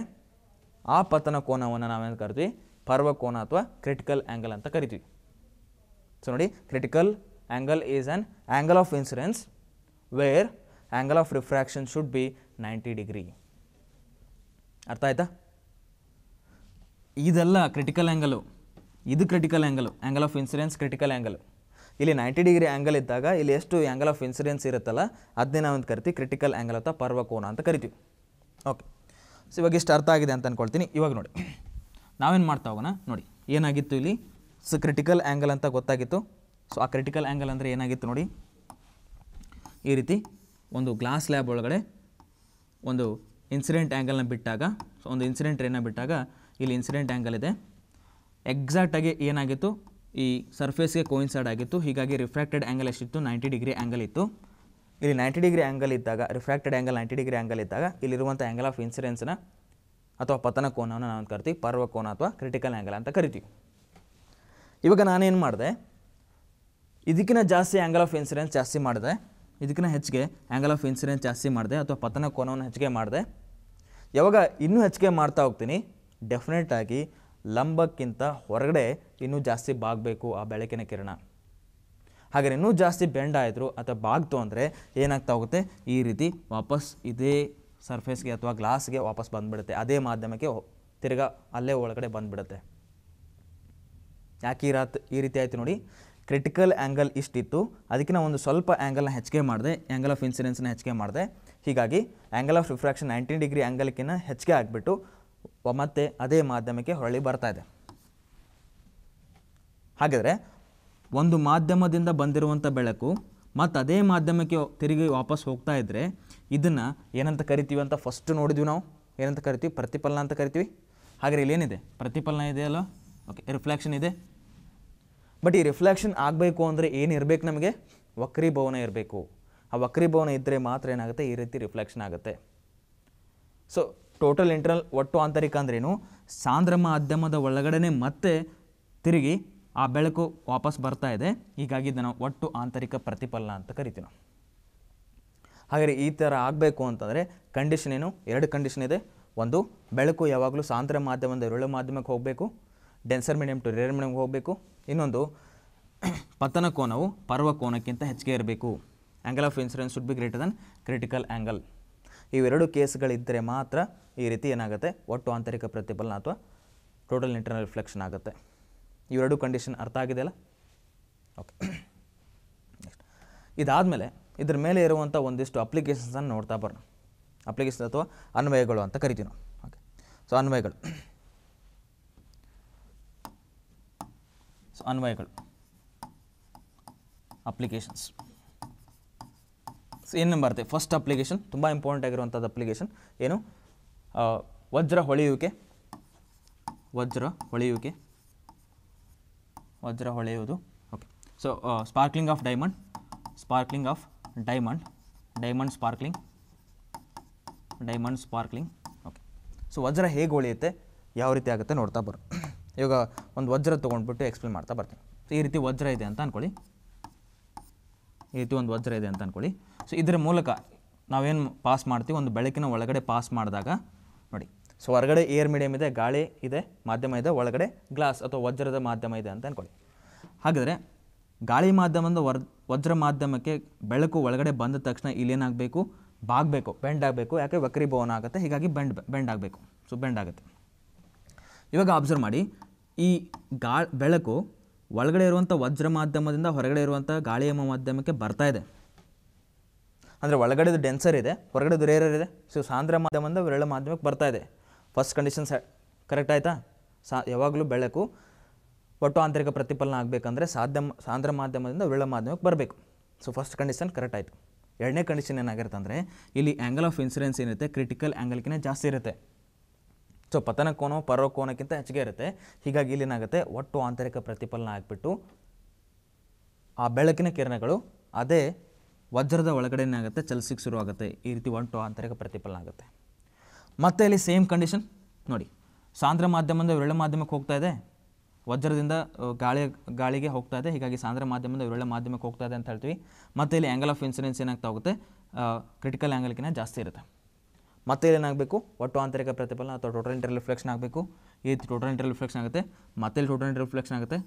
ಆ ಪತನ ಕೋನವನ್ನು ನಾವೇನು ಕರಿತೀವಿ ಪರ್ವಕೋನ ಅಥವಾ ಕ್ರಿಟಿಕಲ್ ಆ್ಯಂಗಲ್ ಅಂತ ಕರಿತೀವಿ ಸೊ ನೋಡಿ critical angle is an angle of incidence where angle of refraction should be ninety degree ಅರ್ಥ ಆಯ್ತಾ ಇದೆಲ್ಲ ಕ್ರಿಟಿಕಲ್ ಆ್ಯಂಗಲು ಇದು critical angle angle of incidence critical angle ಇಲ್ಲಿ ನೈಂಟಿ ಡಿಗ್ರಿ ಆ್ಯಂಗಲ್ ಇದ್ದಾಗ ಇಲ್ಲಿ ಎಷ್ಟು ಆ್ಯಂಗಲ್ ಆಫ್ ಇನ್ಸಿಡೆನ್ಸ್ ಇರುತ್ತಲ್ಲ ಅದನ್ನೇ ನಾವು ಕರಿತೀವಿ ಕ್ರಿಟಿಕಲ್ ಆ್ಯಂಗಲ್ ಅಥವಾ ಪರ್ವಕೋನ ಅಂತ ಕರಿತೀವಿ ಓಕೆ ಸೊ ಇವಾಗ ಇಷ್ಟು ಅರ್ಥ ಆಗಿದೆ ಅಂತ ಅಂದ್ಕೊಳ್ತೀನಿ ಇವಾಗ ನೋಡಿ ನಾವೇನು ಮಾಡ್ತಾ ಹೋಗೋಣ ನೋಡಿ ಏನಾಗಿತ್ತು ಇಲ್ಲಿ ಸೊ ಕ್ರಿಟಿಕಲ್ ಆ್ಯಂಗಲ್ ಅಂತ ಗೊತ್ತಾಗಿತ್ತು ಸೊ ಆ ಕ್ರಿಟಿಕಲ್ ಆ್ಯಂಗಲ್ ಅಂದರೆ ಏನಾಗಿತ್ತು ನೋಡಿ ಈ ರೀತಿ ಒಂದು ಗ್ಲಾಸ್ ಲ್ಯಾಬ್ ಒಳಗಡೆ ಒಂದು ಇನ್ಸಿಡೆಂಟ್ ಆ್ಯಂಗಲ್ನ ಬಿಟ್ಟಾಗ ಸೊ ಒಂದು ಇನ್ಸಿಡೆಂಟ್ ರೇನ ಬಿಟ್ಟಾಗ ಇಲ್ಲಿ ಇನ್ಸಿಡೆಂಟ್ ಆ್ಯಂಗಲ್ ಇದೆ ಎಕ್ಸಾಕ್ಟಾಗಿ ಏನಾಗಿತ್ತು ಈ ಸರ್ಫೇಸ್ಗೆ ಕೋಯಿನ್ಸೈಡ್ ಆಗಿತ್ತು ಹೀಗಾಗಿ ರಿಫ್ರಾಕ್ಟೆಡ್ ಆ್ಯಂಗಲ್ ಎಷ್ಟಿತ್ತು ನೈಂಟಿ ಡಿಗ್ರಿ ಆ್ಯಂಗಲ್ ಇತ್ತು ಇಲ್ಲಿ ನೈಂಟಿ ಡಿಗ್ರಿ ಆ್ಯಂಗಲ್ ಇದ್ದಾಗ refracted angle ninety degree angle ಇದ್ದಾಗ ಇಲ್ಲಿರುವಂಥ ಆ್ಯಂಗಲ್ ಆಫ್ ಇನ್ಸಿಡೆನ್ಸ್ನ ಅಥವಾ ಪತನ ಕೋನವನ್ನು ನಾವು ಕರಿತೀವಿ ಪರ್ವ ಕೋನ ಅಥವಾ ಕ್ರಿಟಿಕಲ್ ಆ್ಯಂಗಲ್ ಅಂತ ಕರಿತೀವಿ ಇವಾಗ ನಾನೇನು ಮಾಡಿದೆ ಇದಕ್ಕಿಂತ ಜಾಸ್ತಿ ಆ್ಯಂಗಲ್ ಆಫ್ ಇನ್ಸಿಡೆನ್ಸ್ ಜಾಸ್ತಿ ಮಾಡಿದೆ ಇದಕ್ಕಿಂತ ಹೆಚ್ಚಿಗೆ ಆ್ಯಂಗಲ್ ಆಫ್ ಇನ್ಸಿಡೆನ್ಸ್ ಜಾಸ್ತಿ ಮಾಡಿದೆ ಅಥವಾ ಪತನ ಕೋನವನ್ನು ಹೆಚ್ಚಿಗೆ ಮಾಡಿದೆ ಯಾವಾಗ ಇನ್ನೂ ಹೆಚ್ಚಿಗೆ ಮಾಡ್ತಾ ಹೋಗ್ತೀನಿ ಡೆಫಿನೆಟಾಗಿ ಲಂಬಕ್ಕಿಂತ ಹೊರಗಡೆ ಇನ್ನೂ ಜಾಸ್ತಿ ಬಾಗಬೇಕು ಆ ಬೆಳಕಿನ ಕಿರಣ ಹಾಗೆ ಇನ್ನೂ ಜಾಸ್ತಿ ಬೆಂಡ್ ಆಯಿತು ಅಥವಾ ಬಾಗ್ತು ಅಂದರೆ ಏನಾಗ್ತಾ ಹೋಗುತ್ತೆ ಈ ರೀತಿ ವಾಪಸ್ ಇದೇ ಸರ್ಫೇಸ್ಗೆ ಅಥವಾ ಗ್ಲಾಸ್ಗೆ ವಾಪಸ್ ಬಂದುಬಿಡುತ್ತೆ ಅದೇ ಮಾಧ್ಯಮಕ್ಕೆ ತಿರ್ಗಾ ಅಲ್ಲೇ ಒಳಗಡೆ ಬಂದುಬಿಡುತ್ತೆ ಯಾಕೆ ಈ ರಾತ್ ಈ ರೀತಿ ಆಯಿತು ನೋಡಿ ಕ್ರಿಟಿಕಲ್ ಆ್ಯಂಗಲ್ ಇಷ್ಟಿತ್ತು ಅದಕ್ಕೆ ನಾವು ಒಂದು ಸ್ವಲ್ಪ ಆ್ಯಂಗಲ್ನ ಹೆಚ್ಚಿಗೆ ಮಾಡಿದೆ ಆ್ಯಂಗಲ್ ಆಫ್ ಇನ್ಸಿಡೆನ್ಸ್ನ ಹೆಚ್ಚಿಗೆ ಮಾಡಿದೆ ಹೀಗಾಗಿ angle of refraction nineteen degree ಆ್ಯಂಗಲ್ಕಿನ್ನ ಹೆಚ್ಚಿಗೆ ಆಗಿಬಿಟ್ಟು ಮತ್ತೆ ಅದೇ ಮಾಧ್ಯಮಕ್ಕೆ ಹೊರಳಿ ಬರ್ತಾ ಇದೆ ಹಾಗಾದರೆ ಒಂದು ಮಾಧ್ಯಮದಿಂದ ಬಂದಿರುವಂಥ ಬೆಳಕು ಮತ್ತು ಅದೇ ಮಾಧ್ಯಮಕ್ಕೆ ತಿರುಗಿ ವಾಪಸ್ ಹೋಗ್ತಾ ಇದ್ದರೆ ಇದನ್ನು ಏನಂತ ಕರಿತೀವಿ ಅಂತ ಫಸ್ಟ್ ನೋಡಿದ್ವಿ ನಾವು ಏನಂತ ಕರಿತೀವಿ ಪ್ರತಿಫಲನ ಅಂತ ಕರಿತೀವಿ ಹಾಗಾದರೆ ಇಲ್ಲೇನಿದೆ ಪ್ರತಿಫಲನ ಇದೆಯಲ್ಲ ಓಕೆ ರಿಫ್ಲೆಕ್ಷನ್ ಇದೆ ಬಟ್ ಈ ರಿಫ್ಲೆಕ್ಷನ್ ಆಗಬೇಕು ಅಂದರೆ ಏನಿರಬೇಕು ನಮಗೆ ವಕ್ರೀಭವನ ಇರಬೇಕು ಆ ವಕ್ರೀಭವನ ಇದ್ದರೆ ಮಾತ್ರ ಏನಾಗುತ್ತೆ ಈ ರೀತಿ ರಿಫ್ಲೆಕ್ಷನ್ ಆಗುತ್ತೆ ಸೊ ಟೋಟಲ್ ಇಂಟರ್ನಲ್ ಒಟ್ಟು ಆಂತರಿಕ ಅಂದ್ರೇನು ಸಾಂದ್ರ ಮಾಧ್ಯಮದ ಒಳಗಡೆ ಮತ್ತೆ ತಿರುಗಿ ಆ ಬೆಳಕು ವಾಪಸ್ ಬರ್ತಾ ಇದೆ ಹೀಗಾಗಿ ಇದನ್ನು ಒಟ್ಟು ಆಂತರಿಕ ಪ್ರತಿಫಲನ ಅಂತ ಕರಿತೀವಿ ನಾವು ಹಾಗೆ ಈ ಥರ ಆಗಬೇಕು ಅಂತಂದರೆ ಕಂಡೀಷನ್ ಏನು ಎರಡು ಕಂಡೀಷನ್ ಇದೆ ಒಂದು ಬೆಳಕು ಯಾವಾಗಲೂ ಸಾಂದ್ರ ಮಾಧ್ಯಮದ ಇರುಳು ಮಾಧ್ಯಮಕ್ಕೆ ಹೋಗಬೇಕು ಡೆನ್ಸರ್ ಮೀಡಿಯಮ್ ಟು ರೇರ್ ಮೀಡಿಯಮ್ಗೆ ಹೋಗಬೇಕು ಇನ್ನೊಂದು ಪತನ ಕೋನವು ಕೋನಕ್ಕಿಂತ ಹೆಚ್ಚಿಗೆ ಇರಬೇಕು angle of incidence should be greater than critical angle ಇವೆರಡು ಕೇಸ್ಗಳಿದ್ದರೆ ಮಾತ್ರ ಈ ರೀತಿ ಏನಾಗುತ್ತೆ ಒಟ್ಟು ಆಂತರಿಕ ಪ್ರತಿಫಲನ ಅಥವಾ ಟೋಟಲ್ ಇಂಟರ್ನಲ್ ರಿಫ್ಲೆಕ್ಷನ್ ಆಗುತ್ತೆ ಇವೆರಡು ಕಂಡೀಷನ್ ಅರ್ಥ ಆಗಿದೆಯಲ್ಲ ಓಕೆ ನೆಕ್ಸ್ಟ್ ಮೇಲೆ ಇದ್ರ ಮೇಲೆ ಇರುವಂಥ ಒಂದಿಷ್ಟು ಅಪ್ಲಿಕೇಶನ್ಸನ್ನು ನೋಡ್ತಾ ಬರೋಣ ಅಪ್ಲಿಕೇಶನ್ ಅಥವಾ ಅನ್ವಯಗಳು ಅಂತ ಕರಿತೀವಿ ನಾವು ಓಕೆ ಸೊ ಅನ್ವಯಗಳು ಅನ್ವಯಗಳು ಅಪ್ಲಿಕೇಶನ್ಸ್ ಸೊ ಏನು ಬರುತ್ತೆ ಫಸ್ಟ್ ಅಪ್ಲಿಕೇಶನ್ ತುಂಬ ಇಂಪಾರ್ಟೆಂಟ್ ಆಗಿರುವಂಥದ್ದು ಅಪ್ಲಿಕೇಶನ್ ಏನು ವಜ್ರ ಹೊಳೆಯುವಿಕೆ ವಜ್ರ ಹೊಳೆಯುವಿಕೆ ವಜ್ರ ಹೊಳೆಯುವುದು okay so sparkling of diamond sparkling of diamond diamond sparkling diamond sparkling okay so ವಜ್ರ ಹೇಗೆ ಹೊಳೆಯುತ್ತೆ ಯಾವ ರೀತಿ ಆಗುತ್ತೆ ನೋಡ್ತಾ ಬರು ಇವಾಗ ಒಂದು ವಜ್ರ ತೊಗೊಂಡ್ಬಿಟ್ಟು ಎಕ್ಸ್ಪ್ಲೇನ್ ಮಾಡ್ತಾ ಬರ್ತೀನಿ ಸೊ ಈ ರೀತಿ ವಜ್ರ ಇದೆ ಅಂತ ಅಂದ್ಕೊಳ್ಳಿ ಈ ರೀತಿ ಒಂದು ವಜ್ರ ಇದೆ ಅಂತ ಅಂದ್ಕೊಳ್ಳಿ ಸೊ ಇದರ ಮೂಲಕ ನಾವೇನು ಪಾಸ್ ಮಾಡ್ತೀವಿ ಒಂದು ಬೆಳಕಿನ ಒಳಗಡೆ ಪಾಸ್ ಮಾಡಿದಾಗ ನೋಡಿ ಸೊ ಹೊರಗಡೆ ಏರ್ ಮೀಡಿಯಮ್ ಇದೆ ಗಾಳಿ ಇದೆ ಮಾಧ್ಯಮ ಇದೆ ಒಳಗಡೆ ಗ್ಲಾಸ್ ಅಥವಾ ವಜ್ರದ ಮಾಧ್ಯಮ ಇದೆ ಅಂತ ಅಂದ್ಕೊಳ್ಳಿ ಹಾಗಾದರೆ ಗಾಳಿ ಮಾಧ್ಯಮದ ವರ್ ವಜ್ರ ಮಾಧ್ಯಮಕ್ಕೆ ಬೆಳಕು ಒಳಗಡೆ ಬಂದ ತಕ್ಷಣ ಇಲ್ಲೇನಾಗಬೇಕು ಬಾಗಬೇಕು ಬೆಂಡ್ ಆಗಬೇಕು ಯಾಕೆ ವಕ್ರೀಭವನ ಆಗುತ್ತೆ ಹೀಗಾಗಿ ಬೆಂಡ್ ಬೆಂಡ್ ಆಗಬೇಕು ಸೊ ಬೆಂಡ್ ಆಗುತ್ತೆ ಇವಾಗ ಅಬ್ಸರ್ವ್ ಮಾಡಿ ಈ ಗಾ ಬೆಳಕು ಒಳಗಡೆ ಇರುವಂಥ ವಜ್ರ ಮಾಧ್ಯಮದಿಂದ ಹೊರಗಡೆ ಇರುವಂಥ ಗಾಳಿಯಮ ಮಾಧ್ಯಮಕ್ಕೆ ಬರ್ತಾ ಇದೆ ಅಂದರೆ ಒಳಗಡೆದು ಡೆನ್ಸರ್ ಇದೆ ಹೊರಗಡೆದು ರೇರರ್ ಇದೆ ಸೊ ಸಾಂದ್ರ ಮಾಧ್ಯಮದಿಂದ ವಿರಳ ಮಾಧ್ಯಮಕ್ಕೆ ಬರ್ತಾ ಇದೆ ಫಸ್ಟ್ ಕಂಡೀಷನ್ ಕರೆಕ್ಟ್ ಆಯಿತಾ ಸಾ ಯಾವಾಗಲೂ ಬೆಳಕು ಒಟ್ಟು ಆಂತರಿಕ ಪ್ರತಿಫಲನ ಆಗಬೇಕಂದ್ರೆ ಸಾಧ್ಯ ಸಾಂದ್ರ ಮಾಧ್ಯಮದಿಂದ ವಿರಳ ಮಾಧ್ಯಮಕ್ಕೆ ಬರಬೇಕು ಸೊ ಫಸ್ಟ್ ಕಂಡೀಷನ್ ಕರೆಕ್ಟ್ ಆಯಿತು ಎರಡನೇ ಕಂಡೀಷನ್ ಏನಾಗಿರುತ್ತೆ ಅಂದರೆ ಇಲ್ಲಿ ಆ್ಯಂಗಲ್ ಆಫ್ ಇನ್ಸಿಡೆನ್ಸ್ ಏನಿರುತ್ತೆ ಕ್ರಿಟಿಕಲ್ ಆ್ಯಂಗಲ್ಗಿಂತ ಜಾಸ್ತಿ ಇರುತ್ತೆ ಸೊ ಪತನ ಪರ್ವ ಕೋನೋಕ್ಕಿಂತ ಹೆಚ್ಚಿಗೆ ಇರುತ್ತೆ ಹೀಗಾಗಿ ಏನಾಗುತ್ತೆ ಒಟ್ಟು ಆಂತರಿಕ ಪ್ರತಿಫಲನ ಆಗಿಬಿಟ್ಟು ಆ ಬೆಳಕಿನ ಕಿರಣಗಳು ಅದೇ ವಜ್ರದ ಒಳಗಡೆ ಏನಾಗುತ್ತೆ ಶುರು ಶುರುವಾಗುತ್ತೆ ಈ ರೀತಿ ಒಂಟು ಆಂತರಿಕ ಪ್ರತಿಫಲನ ಆಗುತ್ತೆ ಮತ್ತೆ ಇಲ್ಲಿ ಸೇಮ್ ಕಂಡೀಷನ್ ನೋಡಿ ಸಾಂದ್ರ ಮಾಧ್ಯಮದಿಂದ ವಿರಳ ಮಾಧ್ಯಮಕ್ಕೆ ಹೋಗ್ತಾ ಇದೆ ವಜ್ರದಿಂದ ಗಾಳಿ ಗಾಳಿಗೆ ಹೋಗ್ತಾ ಇದೆ ಹೀಗಾಗಿ ಸಾಂದ್ರ ಮಾಧ್ಯಮದಿಂದ ವಿರಳ ಮಾಧ್ಯಮಕ್ಕೆ ಹೋಗ್ತಾ ಇದೆ ಅಂತ ಹೇಳ್ತೀವಿ ಮತ್ತು ಇಲ್ಲಿ ಆ್ಯಂಗಲ್ ಆಫ್ ಇನ್ಸಿಡೆನ್ಸ್ ಏನಾಗ್ತಾ ಹೋಗುತ್ತೆ ಕ್ರಿಟಿಕಲ್ ಆ್ಯಂಗಲ್ಗಿನ ಜಾಸ್ತಿ ಇರುತ್ತೆ ಮತ್ತೆ ಏನಾಗಬೇಕು ಒಟ್ಟು ಆಂತರಿಕ ಪ್ರತಿಫಲನ ಅಥವಾ ಟೋಟಲ್ ಇಂಟರ್ ರಿಫ್ಲೆಕ್ಷನ್ ಆಗಬೇಕು ಈ ರೀತಿ ಟೋಟಲ್ ಇಂಟರ್ ರಿಫ್ಲೆಕ್ಷನ್ ಆಗುತ್ತೆ ಮತ್ತೆ ಟೋಟಲ್ ಇಂಟರ್ ರಿಫ್ಲೆಕ್ಷನ್ ಆಗುತ್ತೆ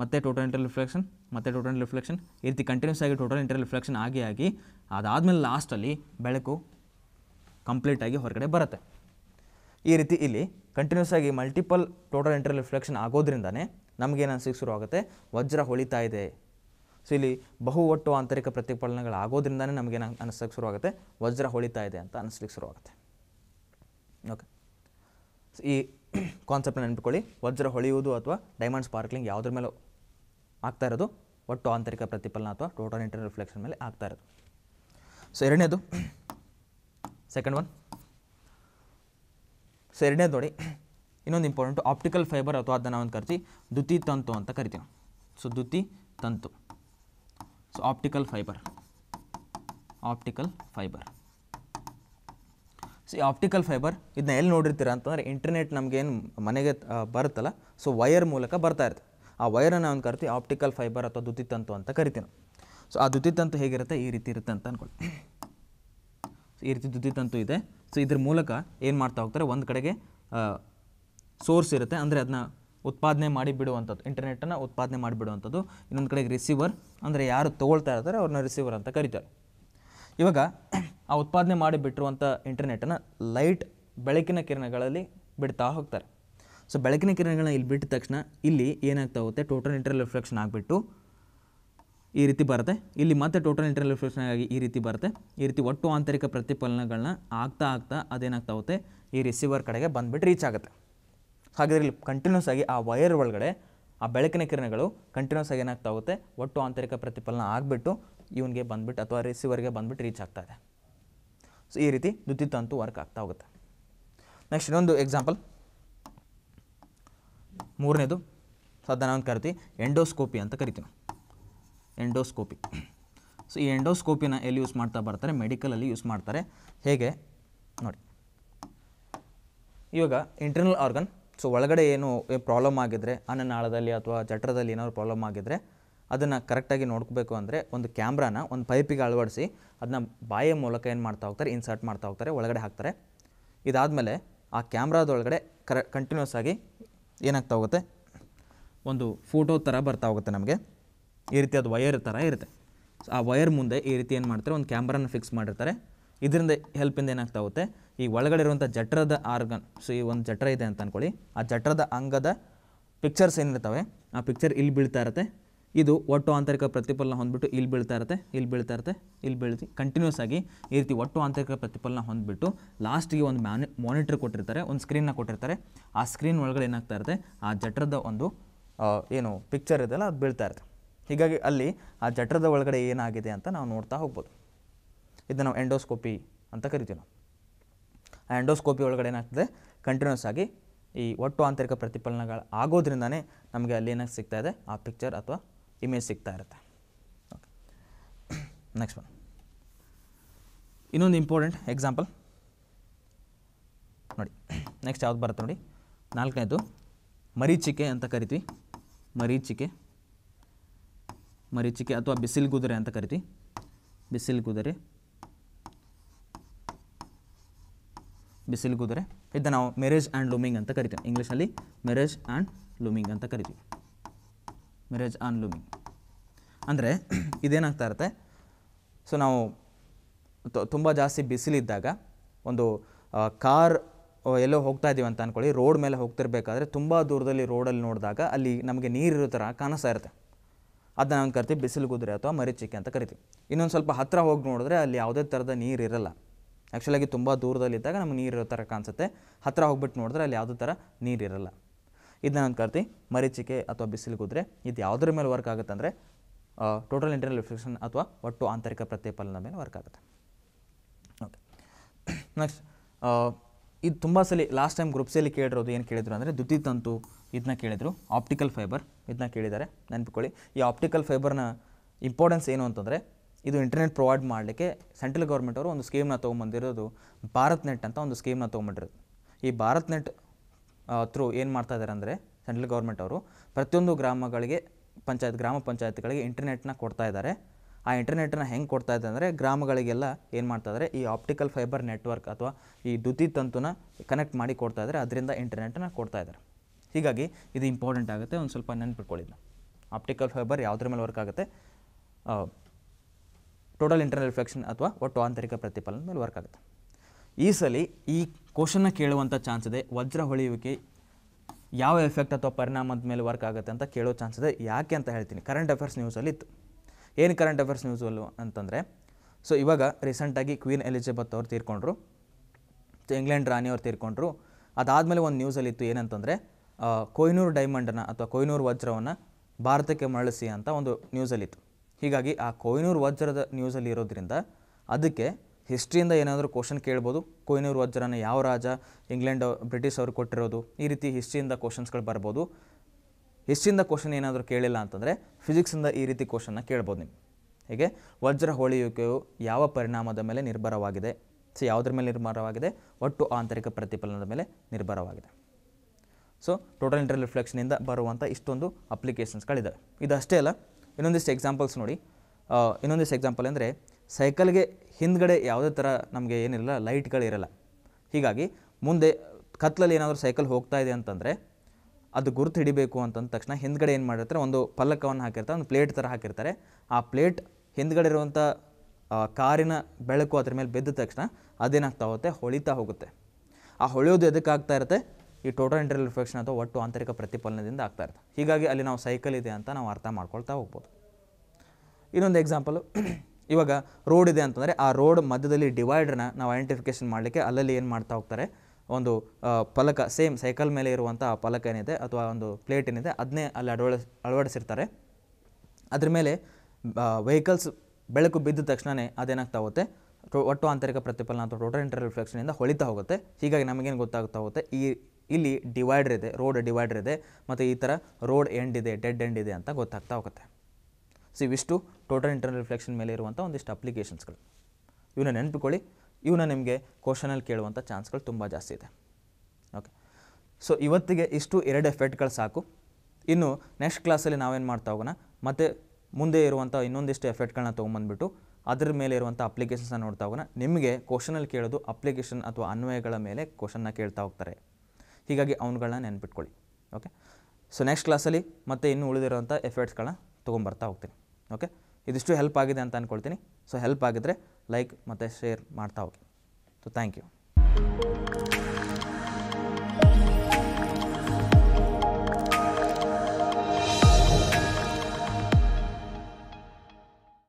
ಮತ್ತೆ ಟೋಟಲ್ ಇಂಟರ್ ರಿಫ್ಲೆಕ್ಷನ್ ಮತ್ತೆ ಟೋಟಲ್ ರಿಫ್ಲೆಕ್ಷನ್ ಈ ರೀತಿ ಕಂಟಿನ್ಯೂಸ್ ಆಗಿ ಟೋಟಲ್ ಇಂಟರ್ ರಿಫ್ಲೆಕ್ಷನ್ ಆಗಿ ಆಗಿ ಅದಾದಮೇಲೆ ಲಾಸ್ಟಲ್ಲಿ ಬೆಳಕು ಕಂಪ್ಲೀಟಾಗಿ ಹೊರಗಡೆ ಬರುತ್ತೆ ಈ ರೀತಿ ಇಲ್ಲಿ ಕಂಟಿನ್ಯೂಸ್ ಆಗಿ ಮಲ್ಟಿಪಲ್ ಟೋಟಲ್ ಇಂಟರ್ ರಿಫ್ಲೆಕ್ಷನ್ ಆಗೋದ್ರಿಂದನೇ ನಮಗೇನು ಅನಿಸಿಕೆ ಶುರುವಾಗುತ್ತೆ ವಜ್ರ ಹೊಳಿತಾ ಇದೆ ಸೊ ಇಲ್ಲಿ ಬಹು ಒಟ್ಟು ಆಂತರಿಕ ಪ್ರತಿಫಲನಗಳು ಆಗೋದ್ರಿಂದನೇ ನಮಗೇನು ಶುರು ಶುರುವಾಗುತ್ತೆ ವಜ್ರ ಹೊಳಿತಾ ಇದೆ ಅಂತ ಅನಿಸ್ಲಿಕ್ಕೆ ಶುರುವಾಗುತ್ತೆ ಓಕೆ ಈ ಕಾನ್ಸೆಪ್ಟ್ನ ನೆನ್ಪಿಟ್ಕೊಳ್ಳಿ ವಜ್ರ ಹೊಳೆಯುವುದು ಅಥವಾ ಡೈಮಂಡ್ ಸ್ಪಾರ್ಕ್ಲಿಂಗ್ ಯಾವುದ್ರ ಮೇಲೆ ಆಗ್ತಾ ಇರೋದು ಒಟ್ಟು ಆಂತರಿಕ ಪ್ರತಿಫಲನ ಅಥವಾ ಟೋಟಲ್ ಇಂಟರ್ ರಿಫ್ಲೆಕ್ಷನ್ ಮೇಲೆ ಆಗ್ತಾ ಇರೋದು ಸೊ ಎರಡನೇದು ಸೆಕೆಂಡ್ ಒನ್ ಸೊ ಎರಡನೇದು ನೋಡಿ ಇನ್ನೊಂದು ಇಂಪಾರ್ಟೆಂಟ್ ಆಪ್ಟಿಕಲ್ ಫೈಬರ್ ಅಥವಾ ಅದನ್ನು ಒಂದು ಕರಿತೀವಿ ದ್ಯುತಿ ತಂತು ಅಂತ ಕರಿತೀವಿ ಸೊ ದ್ಯುತಿ ತಂತು so optical fibre optical fibre so ಈ ಆಪ್ಟಿಕಲ್ ಫೈಬರ್ ಇದನ್ನ ಎಲ್ಲಿ ನೋಡಿರ್ತೀರ ಅಂತಂದರೆ ಇಂಟರ್ನೆಟ್ ನಮಗೇನು ಮನೆಗೆ ಬರುತ್ತಲ್ಲ ಸೊ ವೈರ್ ಮೂಲಕ ಬರ್ತಾ ಇರುತ್ತೆ ಆ ವೈರನ್ನು ನಾವು ಕರಿತೀವಿ ಆಪ್ಟಿಕಲ್ ಫೈಬರ್ ಅಥವಾ ದುತಿತಂತು ಅಂತ ಕರಿತೀನಿ ಸೊ ಆ ದುತಿತಂತು ಹೇಗಿರುತ್ತೆ ಈ ರೀತಿ ಇರುತ್ತೆ ಅಂತ ಅಂದ್ಕೊಳ್ಳಿ ಸೊ ಈ ರೀತಿ ದುತಿತಂತು ಇದೆ ಸೊ ಇದ್ರ ಮೂಲಕ ಏನು ಮಾಡ್ತಾ ಹೋಗ್ತಾರೆ ಒಂದು ಕಡೆಗೆ ಸೋರ್ಸ್ ಇರುತ್ತೆ ಅಂದರೆ ಅದನ್ನ ಉತ್ಪಾದನೆ ಮಾಡಿ ಬಿಡುವಂಥದ್ದು ಇಂಟರ್ನೆಟನ್ನು ಉತ್ಪಾದನೆ ಮಾಡಿಬಿಡುವಂಥದ್ದು ಇನ್ನೊಂದು ಕಡೆಗೆ ರಿಸೀವರ್ ಅಂದರೆ ಯಾರು ತೊಗೊಳ್ತಾ ಇರ್ತಾರೆ ಅವ್ರನ್ನ ರಿಸೀವರ್ ಅಂತ ಕರೀತಾರೆ ಇವಾಗ ಆ ಉತ್ಪಾದನೆ ಮಾಡಿ ಬಿಟ್ಟಿರುವಂಥ ಇಂಟರ್ನೆಟನ್ನು ಲೈಟ್ ಬೆಳಕಿನ ಕಿರಣಗಳಲ್ಲಿ ಬಿಡ್ತಾ ಹೋಗ್ತಾರೆ ಸೊ ಬೆಳಕಿನ ಕಿರಣಗಳನ್ನ ಇಲ್ಲಿ ಬಿಟ್ಟ ತಕ್ಷಣ ಇಲ್ಲಿ ಏನಾಗ್ತಾ ಹೋಗುತ್ತೆ ಟೋಟಲ್ ಇಂಟರ್ನಲ್ ರಿಫ್ಲೆಕ್ಷನ್ ಆಗಿಬಿಟ್ಟು ಈ ರೀತಿ ಬರುತ್ತೆ ಇಲ್ಲಿ ಮತ್ತೆ ಟೋಟಲ್ ಇಂಟರ್ನಲ್ ರಿಫ್ಲೆಕ್ಷನ್ ಆಗಿ ಈ ರೀತಿ ಬರುತ್ತೆ ಈ ರೀತಿ ಒಟ್ಟು ಆಂತರಿಕ ಪ್ರತಿಫಲನಗಳನ್ನ ಆಗ್ತಾ ಆಗ್ತಾ ಅದೇನಾಗ್ತಾ ಹೋಗುತ್ತೆ ಈ ರಿಸೀವರ್ ಕಡೆಗೆ ಬಂದುಬಿಟ್ಟು ರೀಚ್ ಆಗುತ್ತೆ ಹಾಗಾದರೆ ಇಲ್ಲಿ ಕಂಟಿನ್ಯೂಸ್ ಆಗಿ ಆ ವೈರ್ ಒಳಗಡೆ ಆ ಬೆಳಕಿನ ಕಿರಣಗಳು ಕಂಟಿನ್ಯೂಸ್ ಆಗಿ ಏನಾಗ್ತಾ ಹೋಗುತ್ತೆ ಒಟ್ಟು ಆಂತರಿಕ ಪ್ರತಿಫಲನ ಆಗಿಬಿಟ್ಟು ಇವನಿಗೆ ಬಂದುಬಿಟ್ಟು ಅಥವಾ ರಿಸೀವರ್ಗೆ ಬಂದುಬಿಟ್ಟು ರೀಚ್ ಆಗ್ತಾ ಇದೆ ಸೊ ಈ ರೀತಿ ದ್ಯುತಿ ತಂತು ವರ್ಕ್ ಆಗ್ತಾ ಹೋಗುತ್ತೆ ನೆಕ್ಸ್ಟ್ ಇನ್ನೊಂದು ಎಕ್ಸಾಂಪಲ್ ಮೂರನೇದು ಅದನ್ನ ಅಂತ ಕರಿತೀವಿ ಎಂಡೋಸ್ಕೋಪಿ ಅಂತ ಕರಿತೀವಿ ಎಂಡೋಸ್ಕೋಪಿ ಸೊ ಈ ಎಂಡೋಸ್ಕೋಪಿನ ಎಲ್ಲಿ ಯೂಸ್ ಮಾಡ್ತಾ ಬರ್ತಾರೆ ಮೆಡಿಕಲಲ್ಲಿ ಯೂಸ್ ಮಾಡ್ತಾರೆ ಹೇಗೆ ನೋಡಿ ಇವಾಗ ಇಂಟರ್ನಲ್ ಆರ್ಗನ್ ಸೊ ಒಳಗಡೆ ಏನು ಪ್ರಾಬ್ಲಮ್ ಆಗಿದ್ದರೆ ಅನ್ನನಾಳದಲ್ಲಿ ಅಥವಾ ಜಠರದಲ್ಲಿ ಏನಾದ್ರು ಪ್ರಾಬ್ಲಮ್ ಆಗಿದ್ದರೆ ಅದನ್ನು ಕರೆಕ್ಟಾಗಿ ನೋಡ್ಕೋಬೇಕು ಅಂದರೆ ಒಂದು ಕ್ಯಾಮ್ರಾನ ಒಂದು ಪೈಪಿಗೆ ಅಳವಡಿಸಿ ಅದನ್ನ ಬಾಯಿಯ ಮೂಲಕ ಏನು ಮಾಡ್ತಾ ಹೋಗ್ತಾರೆ ಇನ್ಸರ್ಟ್ ಮಾಡ್ತಾ ಹೋಗ್ತಾರೆ ಒಳಗಡೆ ಹಾಕ್ತಾರೆ ಇದಾದಮೇಲೆ ಆ ಕ್ಯಾಮ್ರಾದೊಳಗಡೆ ಕರ ಕಂಟಿನ್ಯೂಸ್ ಆಗಿ ಏನಾಗ್ತಾ ಹೋಗುತ್ತೆ ಒಂದು ಫೋಟೋ ಥರ ಬರ್ತಾ ಹೋಗುತ್ತೆ ನಮಗೆ ಈ ರೀತಿ ಅದು ವಯರ್ ಥರ ಇರುತ್ತೆ ಸೊ ಆ ವಯರ್ ಮುಂದೆ ಈ ರೀತಿ ಏನು ಮಾಡ್ತಾರೆ ಒಂದು ಕ್ಯಾಮ್ರಾನ ಫಿಕ್ಸ್ ಮಾಡಿರ್ತಾರೆ ಇದರಿಂದ ಹೆಲ್ಪಿಂದ ಏನಾಗ್ತಾ ಹೋಗುತ್ತೆ ಈ ಒಳಗಡೆ ಇರುವಂಥ ಜಠರದ ಆರ್ಗನ್ ಸೊ ಈ ಒಂದು ಜಠರ ಇದೆ ಅಂತ ಅಂದ್ಕೊಳ್ಳಿ ಆ ಜಠರದ ಅಂಗದ ಪಿಕ್ಚರ್ಸ್ ಏನಿರ್ತವೆ ಆ ಪಿಕ್ಚರ್ ಇಲ್ಲಿ ಬೀಳ್ತಾ ಇರುತ್ತೆ ಇದು ಒಟ್ಟು ಆಂತರಿಕ ಪ್ರತಿಫಲನ ಹೊಂದ್ಬಿಟ್ಟು ಇಲ್ಲಿ ಬೀಳ್ತಾ ಇರುತ್ತೆ ಇಲ್ಲಿ ಬೀಳ್ತಾ ಇರುತ್ತೆ ಇಲ್ಲಿ ಬೀಳ್ತಿ ಕಂಟಿನ್ಯೂಸ್ ಆಗಿ ಈ ರೀತಿ ಒಟ್ಟು ಆಂತರಿಕ ಪ್ರತಿಫಲನ ಹೊಂದ್ಬಿಟ್ಟು ಲಾಸ್ಟಿಗೆ ಒಂದು ಮ್ಯಾನಿ ಮಾನಿಟ್ರ್ ಕೊಟ್ಟಿರ್ತಾರೆ ಒಂದು ಸ್ಕ್ರೀನ್ನ ಕೊಟ್ಟಿರ್ತಾರೆ ಆ ಸ್ಕ್ರೀನ್ ಒಳಗಡೆ ಏನಾಗ್ತಾ ಇರುತ್ತೆ ಆ ಜಠರದ ಒಂದು ಏನು ಪಿಕ್ಚರ್ ಇದೆಯಲ್ಲ ಅದು ಬೀಳ್ತಾ ಇರುತ್ತೆ ಹೀಗಾಗಿ ಅಲ್ಲಿ ಆ ಜಠರದ ಒಳಗಡೆ ಏನಾಗಿದೆ ಅಂತ ನಾವು ನೋಡ್ತಾ ಹೋಗ್ಬೋದು ಇದನ್ನ ನಾವು ಎಂಡೋಸ್ಕೋಪಿ ಅಂತ ಕರಿತೀವಿ ನಾವು ಆ ಎಂಡೋಸ್ಕೋಪಿ ಒಳಗಡೆ ಏನಾಗ್ತದೆ ಕಂಟಿನ್ಯೂಸ್ ಆಗಿ ಈ ಒಟ್ಟು ಆಂತರಿಕ ಪ್ರತಿಫಲನಗಳು ಆಗೋದ್ರಿಂದನೇ ನಮಗೆ ಅಲ್ಲಿ ಏನಾಗ ಸಿಗ್ತಾ ಇದೆ ಆ ಪಿಕ್ಚರ್ ಅಥವಾ ಇಮೇಜ್ ಸಿಗ್ತಾ ಇರುತ್ತೆ ಓಕೆ ನೆಕ್ಸ್ಟ್ ಒನ್ ಇನ್ನೊಂದು ಇಂಪಾರ್ಟೆಂಟ್ ಎಕ್ಸಾಂಪಲ್ ನೋಡಿ ನೆಕ್ಸ್ಟ್ ಯಾವ್ದು ಬರುತ್ತೆ ನೋಡಿ ನಾಲ್ಕನೇದು ಮರೀಚಿಕೆ ಅಂತ ಕರಿತೀವಿ ಮರೀಚಿಕೆ ಮರೀಚಿಕೆ ಅಥವಾ ಬಿಸಿಲು ಕುದುರೆ ಅಂತ ಕರಿತೀವಿ ಬಿಸಿಲು ಕುದುರೆ ಬಿಸಿಲು ಕುದುರೆ ಇದನ್ನು ನಾವು ಮೆರೇಜ್ ಆ್ಯಂಡ್ ಲೂಮಿಂಗ್ ಅಂತ ಕರಿತೀವಿ ಇಂಗ್ಲೀಷಲ್ಲಿ ಮೆರೇಜ್ ಆ್ಯಂಡ್ ಲೂಮಿಂಗ್ ಅಂತ ಕರಿತೀವಿ ಮಿರೇಜ್ ಆನ್ ಲೂಮಿಂಗ್ ಅಂದರೆ ಇದೇನಾಗ್ತಾ ಇರುತ್ತೆ ಸೊ ನಾವು ತುಂಬ ಜಾಸ್ತಿ ಬಿಸಿಲಿದ್ದಾಗ ಒಂದು ಕಾರ್ ಎಲ್ಲೋ ಹೋಗ್ತಾ ಇದ್ದೀವಿ ಅಂತ ಅಂದ್ಕೊಳ್ಳಿ ರೋಡ್ ಮೇಲೆ ಹೋಗ್ತಿರ್ಬೇಕಾದ್ರೆ ತುಂಬ ದೂರದಲ್ಲಿ ರೋಡಲ್ಲಿ ನೋಡಿದಾಗ ಅಲ್ಲಿ ನಮಗೆ ನೀರಿರೋ ಥರ ಕಾಣಿಸ್ತಾ ಇರುತ್ತೆ ಅದನ್ನ ನಾವು ಕರಿತೀವಿ ಬಿಸಿಲು ಕುದುರೆ ಅಥವಾ ಮರಿಚಿಕೆ ಅಂತ ಕರಿತೀವಿ ಇನ್ನೊಂದು ಸ್ವಲ್ಪ ಹತ್ತಿರ ಹೋಗಿ ನೋಡಿದ್ರೆ ಅಲ್ಲಿ ಯಾವುದೇ ಥರದ ನೀರಿರಲ್ಲ ಆ್ಯಕ್ಚುಲಾಗಿ ತುಂಬ ದೂರದಲ್ಲಿದ್ದಾಗ ನಮ್ಗೆ ನೀರಿರೋ ಥರ ಕಾಣಿಸುತ್ತೆ ಹತ್ತಿರ ಹೋಗ್ಬಿಟ್ಟು ನೋಡಿದ್ರೆ ಅಲ್ಲಿ ಯಾವುದೇ ಥರ ನೀರಿರಲ್ಲ ಇದನ್ನ ನಾನು ಕರ್ತಿ ಮರೀಚಿಕೆ ಅಥವಾ ಬಿಸಿಲು ಕುದುರೆ ಇದು ಯಾವುದ್ರ ಮೇಲೆ ವರ್ಕ್ ಆಗುತ್ತೆ ಅಂದರೆ ಟೋಟಲ್ ಇಂಟರ್ನಲ್ ರಿಫ್ಲೆಕ್ಷನ್ ಅಥವಾ ಒಟ್ಟು ಆಂತರಿಕ ಪ್ರತ್ಯಪಲನ ಮೇಲೆ ವರ್ಕ್ ಆಗುತ್ತೆ ಓಕೆ ನೆಕ್ಸ್ಟ್ ಇದು ತುಂಬ ಸಲ ಲಾಸ್ಟ್ ಟೈಮ್ ಗ್ರೂಪ್ಸಲ್ಲಿ ಕೇಳಿರೋದು ಏನು ಕೇಳಿದ್ರು ಅಂದರೆ ದ್ಯುತಿ ತಂತು ಇದನ್ನ ಕೇಳಿದರು ಆಪ್ಟಿಕಲ್ ಫೈಬರ್ ಇದನ್ನ ಕೇಳಿದ್ದಾರೆ ನೆನಪಿಕೊಳ್ಳಿ ಈ ಆಪ್ಟಿಕಲ್ ಫೈಬರ್ನ ಇಂಪಾರ್ಟೆನ್ಸ್ ಏನು ಅಂತಂದರೆ ಇದು ಇಂಟರ್ನೆಟ್ ಪ್ರೊವೈಡ್ ಮಾಡಲಿಕ್ಕೆ ಸೆಂಟ್ರಲ್ ಗೌರ್ಮೆಂಟ್ ಅವರು ಒಂದು ಸ್ಕೀಮ್ನ ತೊಗೊಂಬಂದಿರೋದು ಭಾರತ್ ನೆಟ್ ಅಂತ ಒಂದು ಸ್ಕೀಮ್ನ ತೊಗೊಂಬಿಟ್ಟಿರೋದು ಈ ಭಾರತ್ ನೆಟ್ ಥ್ರೂ ಏನು ಮಾಡ್ತಾ ಇದ್ದಾರೆ ಅಂದರೆ ಸೆಂಟ್ರಲ್ ಗೌರ್ಮೆಂಟ್ ಅವರು ಪ್ರತಿಯೊಂದು ಗ್ರಾಮಗಳಿಗೆ ಪಂಚಾಯತ್ ಗ್ರಾಮ ಪಂಚಾಯತ್ಗಳಿಗೆ ಇಂಟರ್ನೆಟ್ನ ಕೊಡ್ತಾ ಇದ್ದಾರೆ ಆ ಇಂಟರ್ನೆಟ್ನ ಹೆಂಗೆ ಕೊಡ್ತಾ ಇದೆ ಅಂದರೆ ಗ್ರಾಮಗಳಿಗೆಲ್ಲ ಏನು ಮಾಡ್ತಾ ಇದ್ದಾರೆ ಈ ಆಪ್ಟಿಕಲ್ ಫೈಬರ್ ನೆಟ್ವರ್ಕ್ ಅಥವಾ ಈ ದುತಿ ತಂತುನ ಕನೆಕ್ಟ್ ಮಾಡಿ ಕೊಡ್ತಾ ಇದ್ದಾರೆ ಅದರಿಂದ ಇಂಟರ್ನೆಟನ್ನ ಕೊಡ್ತಾ ಇದ್ದಾರೆ ಹೀಗಾಗಿ ಇದು ಇಂಪಾರ್ಟೆಂಟ್ ಆಗುತ್ತೆ ಒಂದು ಸ್ವಲ್ಪ ನೆನ್ಪಿಟ್ಕೊಳ್ಳಿಲ್ಲ ಆಪ್ಟಿಕಲ್ ಫೈಬರ್ ಯಾವುದ್ರ ಮೇಲೆ ವರ್ಕ್ ಆಗುತ್ತೆ ಟೋಟಲ್ ಇಂಟರ್ನಲ್ ರಿಫ್ಲೆಕ್ಷನ್ ಅಥವಾ ಒಟ್ಟು ಆಂತರಿಕ ಪ್ರತಿಫಲನ ಮೇಲೆ ವರ್ಕ್ ಆಗುತ್ತೆ ಈ ಸಲ ಈ ಕ್ವಶನ್ನ ಕೇಳುವಂಥ ಚಾನ್ಸ್ ಇದೆ ವಜ್ರ ಹೊಳೆಯುವಿಕೆ ಯಾವ ಎಫೆಕ್ಟ್ ಅಥವಾ ಪರಿಣಾಮದ ಮೇಲೆ ವರ್ಕ್ ಆಗುತ್ತೆ ಅಂತ ಕೇಳೋ ಚಾನ್ಸ್ ಇದೆ ಯಾಕೆ ಅಂತ ಹೇಳ್ತೀನಿ ಕರೆಂಟ್ ಅಫೇರ್ಸ್ ನ್ಯೂಸಲ್ಲಿ ಇತ್ತು ಏನು ಕರೆಂಟ್ ಅಫೇರ್ಸ್ ನ್ಯೂಸಲ್ಲು ಅಂತಂದರೆ ಸೊ ಇವಾಗ ರೀಸೆಂಟಾಗಿ ಕ್ವೀನ್ ಎಲಿಜಬೆತ್ ಅವ್ರು ತೀರ್ಕೊಂಡ್ರು ಇಂಗ್ಲೆಂಡ್ ರಾಣಿ ಅವ್ರು ತೀರ್ಕೊಂಡ್ರು ಅದಾದಮೇಲೆ ಒಂದು ನ್ಯೂಸಲ್ಲಿತ್ತು ಇತ್ತು ಏನಂತಂದರೆ ಕೊಯ್ನೂರು ಡೈಮಂಡನ್ನು ಅಥವಾ ಕೊಯ್ನೂರು ವಜ್ರವನ್ನು ಭಾರತಕ್ಕೆ ಮರಳಿಸಿ ಅಂತ ಒಂದು ನ್ಯೂಸಲ್ಲಿತ್ತು ಹೀಗಾಗಿ ಆ ಕೊಯ್ನೂರು ವಜ್ರದ ನ್ಯೂಸಲ್ಲಿ ಇರೋದ್ರಿಂದ ಅದಕ್ಕೆ ಹಿಸ್ಟ್ರಿಯಿಂದ ಏನಾದರೂ ಕ್ವಶನ್ ಕೇಳ್ಬೋದು ಕೊಯ್ನೂರು ವಜ್ರನ ಯಾವ ರಾಜ ಇಂಗ್ಲೆಂಡ್ ಬ್ರಿಟಿಷ್ ಅವರು ಕೊಟ್ಟಿರೋದು ಈ ರೀತಿ ಹಿಸ್ಟ್ರಿಯಿಂದ ಕ್ವಶನ್ಸ್ಗಳು ಬರ್ಬೋದು ಹಿಸ್ಟ್ರಿಯಿಂದ ಕ್ವಶನ್ ಏನಾದರೂ ಕೇಳಿಲ್ಲ ಅಂತಂದರೆ ಫಿಸಿಕ್ಸಿಂದ ಈ ರೀತಿ ಕ್ವಶನ್ನ ಕೇಳ್ಬೋದು ನೀವು ಹೀಗೆ ವಜ್ರ ಹೊಳೆಯುವಿಕೆಯು ಯಾವ ಪರಿಣಾಮದ ಮೇಲೆ ನಿರ್ಭರವಾಗಿದೆ ಸೊ ಯಾವುದ್ರ ಮೇಲೆ ನಿರ್ಭರವಾಗಿದೆ ಒಟ್ಟು ಆಂತರಿಕ ಪ್ರತಿಫಲನದ ಮೇಲೆ ನಿರ್ಭರವಾಗಿದೆ ಸೊ ಟೋಟಲ್ ಇಂಟರ್ ರಿಫ್ಲೆಕ್ಷನಿಂದ ಬರುವಂಥ ಇಷ್ಟೊಂದು ಅಪ್ಲಿಕೇಶನ್ಸ್ಗಳಿದ್ದಾವೆ ಇದಷ್ಟೇ ಅಲ್ಲ ಇನ್ನೊಂದಿಷ್ಟು ಎಕ್ಸಾಂಪಲ್ಸ್ ನೋಡಿ ಇನ್ನೊಂದಿಷ್ಟು ಎಕ್ಸಾಂಪಲ್ ಅಂದರೆ ಸೈಕಲ್ಗೆ ಹಿಂದ್ಗಡೆ ಯಾವುದೇ ಥರ ನಮಗೆ ಏನಿರಲ್ಲ ಲೈಟ್ಗಳಿರಲ್ಲ ಹೀಗಾಗಿ ಮುಂದೆ ಕತ್ಲಲ್ಲಿ ಏನಾದರೂ ಸೈಕಲ್ ಹೋಗ್ತಾ ಇದೆ ಅಂತಂದರೆ ಅದು ಗುರುತು ಹಿಡಿಬೇಕು ಅಂತಂದ ತಕ್ಷಣ ಹಿಂದ್ಗಡೆ ಏನು ಮಾಡಿರ್ತಾರೆ ಒಂದು ಪಲ್ಲಕ್ಕವನ್ನು ಹಾಕಿರ್ತಾರೆ ಒಂದು ಪ್ಲೇಟ್ ಥರ ಹಾಕಿರ್ತಾರೆ ಆ ಪ್ಲೇಟ್ ಹಿಂದ್ಗಡೆ ಇರುವಂಥ ಕಾರಿನ ಬೆಳಕು ಅದ್ರ ಮೇಲೆ ಬಿದ್ದ ತಕ್ಷಣ ಅದೇನಾಗ್ತಾ ಹೋಗುತ್ತೆ ಹೊಳಿತಾ ಹೋಗುತ್ತೆ ಆ ಹೊಳೆಯೋದು ಎದಕ್ಕಾಗ್ತಾ ಇರುತ್ತೆ ಈ ಟೋಟಲ್ ಇಂಟರ್ನಲ್ ರಿಫ್ಲೆಕ್ಷನ್ ಅಥವಾ ಒಟ್ಟು ಆಂತರಿಕ ಪ್ರತಿಫಲನದಿಂದ ಆಗ್ತಾ ಇರುತ್ತೆ ಹೀಗಾಗಿ ಅಲ್ಲಿ ನಾವು ಸೈಕಲ್ ಇದೆ ಅಂತ ನಾವು ಅರ್ಥ ಮಾಡ್ಕೊಳ್ತಾ ಹೋಗ್ಬೋದು ಇನ್ನೊಂದು ಎಕ್ಸಾಂಪಲು ಇವಾಗ ರೋಡ್ ಇದೆ ಅಂತಂದರೆ ಆ ರೋಡ್ ಮಧ್ಯದಲ್ಲಿ ಡಿವೈಡ್ರನ್ನ ನಾವು ಐಡೆಂಟಿಫಿಕೇಷನ್ ಮಾಡಲಿಕ್ಕೆ ಅಲ್ಲಲ್ಲಿ ಏನು ಮಾಡ್ತಾ ಹೋಗ್ತಾರೆ ಒಂದು ಫಲಕ ಸೇಮ್ ಸೈಕಲ್ ಮೇಲೆ ಇರುವಂಥ ಫಲಕ ಏನಿದೆ ಅಥವಾ ಒಂದು ಪ್ಲೇಟ್ ಏನಿದೆ ಅದನ್ನೇ ಅಲ್ಲಿ ಅಳವಡಿಸ್ ಅಳವಡಿಸಿರ್ತಾರೆ ಅದ್ರ ಮೇಲೆ ವೆಹಿಕಲ್ಸ್ ಬೆಳಕು ಬಿದ್ದ ತಕ್ಷಣವೇ ಅದೇನಾಗ್ತಾ ಹೋಗುತ್ತೆ ಒಟ್ಟು ಆಂತರಿಕ ಪ್ರತಿಫಲನ ಅಥವಾ ಟೋಟಲ್ ಇಂಟರ್ ರಿಫ್ಲೆಕ್ಷನಿಂದ ಹೊಳಿತಾ ಹೋಗುತ್ತೆ ಹೀಗಾಗಿ ನಮಗೇನು ಗೊತ್ತಾಗ್ತಾ ಹೋಗುತ್ತೆ ಈ ಇಲ್ಲಿ ಡಿವೈಡರ್ ಇದೆ ರೋಡ್ ಡಿವೈಡರ್ ಇದೆ ಮತ್ತು ಈ ಥರ ರೋಡ್ ಎಂಡ್ ಇದೆ ಡೆಡ್ ಎಂಡ್ ಇದೆ ಅಂತ ಗೊತ್ತಾಗ್ತಾ ಹೋಗುತ್ತೆ ಸಿ ಇವಿಷ್ಟು ಟೋಟಲ್ ಇಂಟರ್ನಲ್ ರಿಫ್ಲೆಕ್ಷನ್ ಮೇಲೆ ಇರುವಂಥ ಒಂದಿಷ್ಟು ಅಪ್ಲಿಕೇಶನ್ಸ್ಗಳು ಇವನ್ನ ನೆನ್ಪಿಕೊಳ್ಳಿ ಇವನ್ನ ನಿಮಗೆ ಕ್ವಶನಲ್ಲಿ ಕೇಳುವಂಥ ಚಾನ್ಸ್ಗಳು ತುಂಬ ಜಾಸ್ತಿ ಇದೆ ಓಕೆ ಸೊ ಇವತ್ತಿಗೆ ಇಷ್ಟು ಎರಡು ಎಫೆಕ್ಟ್ಗಳು ಸಾಕು ಇನ್ನು ನೆಕ್ಸ್ಟ್ ಕ್ಲಾಸಲ್ಲಿ ನಾವೇನು ಮಾಡ್ತಾ ಹೋಗೋಣ ಮತ್ತು ಮುಂದೆ ಇರುವಂಥ ಇನ್ನೊಂದಿಷ್ಟು ಎಫೆಕ್ಟ್ಗಳನ್ನ ತೊಗೊಂಬಂದ್ಬಿಟ್ಟು ಅದ್ರ ಮೇಲೆ ಇರುವಂಥ ಅಪ್ಲಿಕೇಶನ್ಸ್ನ ನೋಡ್ತಾ ಹೋಗೋಣ ನಿಮಗೆ ಕ್ವಶನಲ್ಲಿ ಕೇಳೋದು ಅಪ್ಲಿಕೇಶನ್ ಅಥವಾ ಅನ್ವಯಗಳ ಮೇಲೆ ಕ್ವಶನ್ನ ಕೇಳ್ತಾ ಹೋಗ್ತಾರೆ ಹೀಗಾಗಿ ಅವ್ನುಗಳನ್ನ ನೆನ್ಪಿಟ್ಕೊಳ್ಳಿ ಓಕೆ ಸೊ ನೆಕ್ಸ್ಟ್ ಕ್ಲಾಸಲ್ಲಿ ಮತ್ತೆ ಇನ್ನು ಉಳಿದಿರುವಂಥ ಎಫೆಕ್ಟ್ಸ್ಗಳನ್ನ ತೊಗೊಂಬರ್ತಾ ಹೋಗ್ತೀನಿ ಓಕೆ ಇದಿಷ್ಟು ಹೆಲ್ಪ್ ಆಗಿದೆ ಅಂತ ಅಂದ್ಕೊಳ್ತೀನಿ ಸೊ ಹೆಲ್ಪ್ ಆಗಿದ್ರೆ ಲೈಕ್ ಮತ್ತು ಶೇರ್ ಮಾಡ್ತಾ ಹೋಗಿ ಸೊ ಥ್ಯಾಂಕ್ ಯು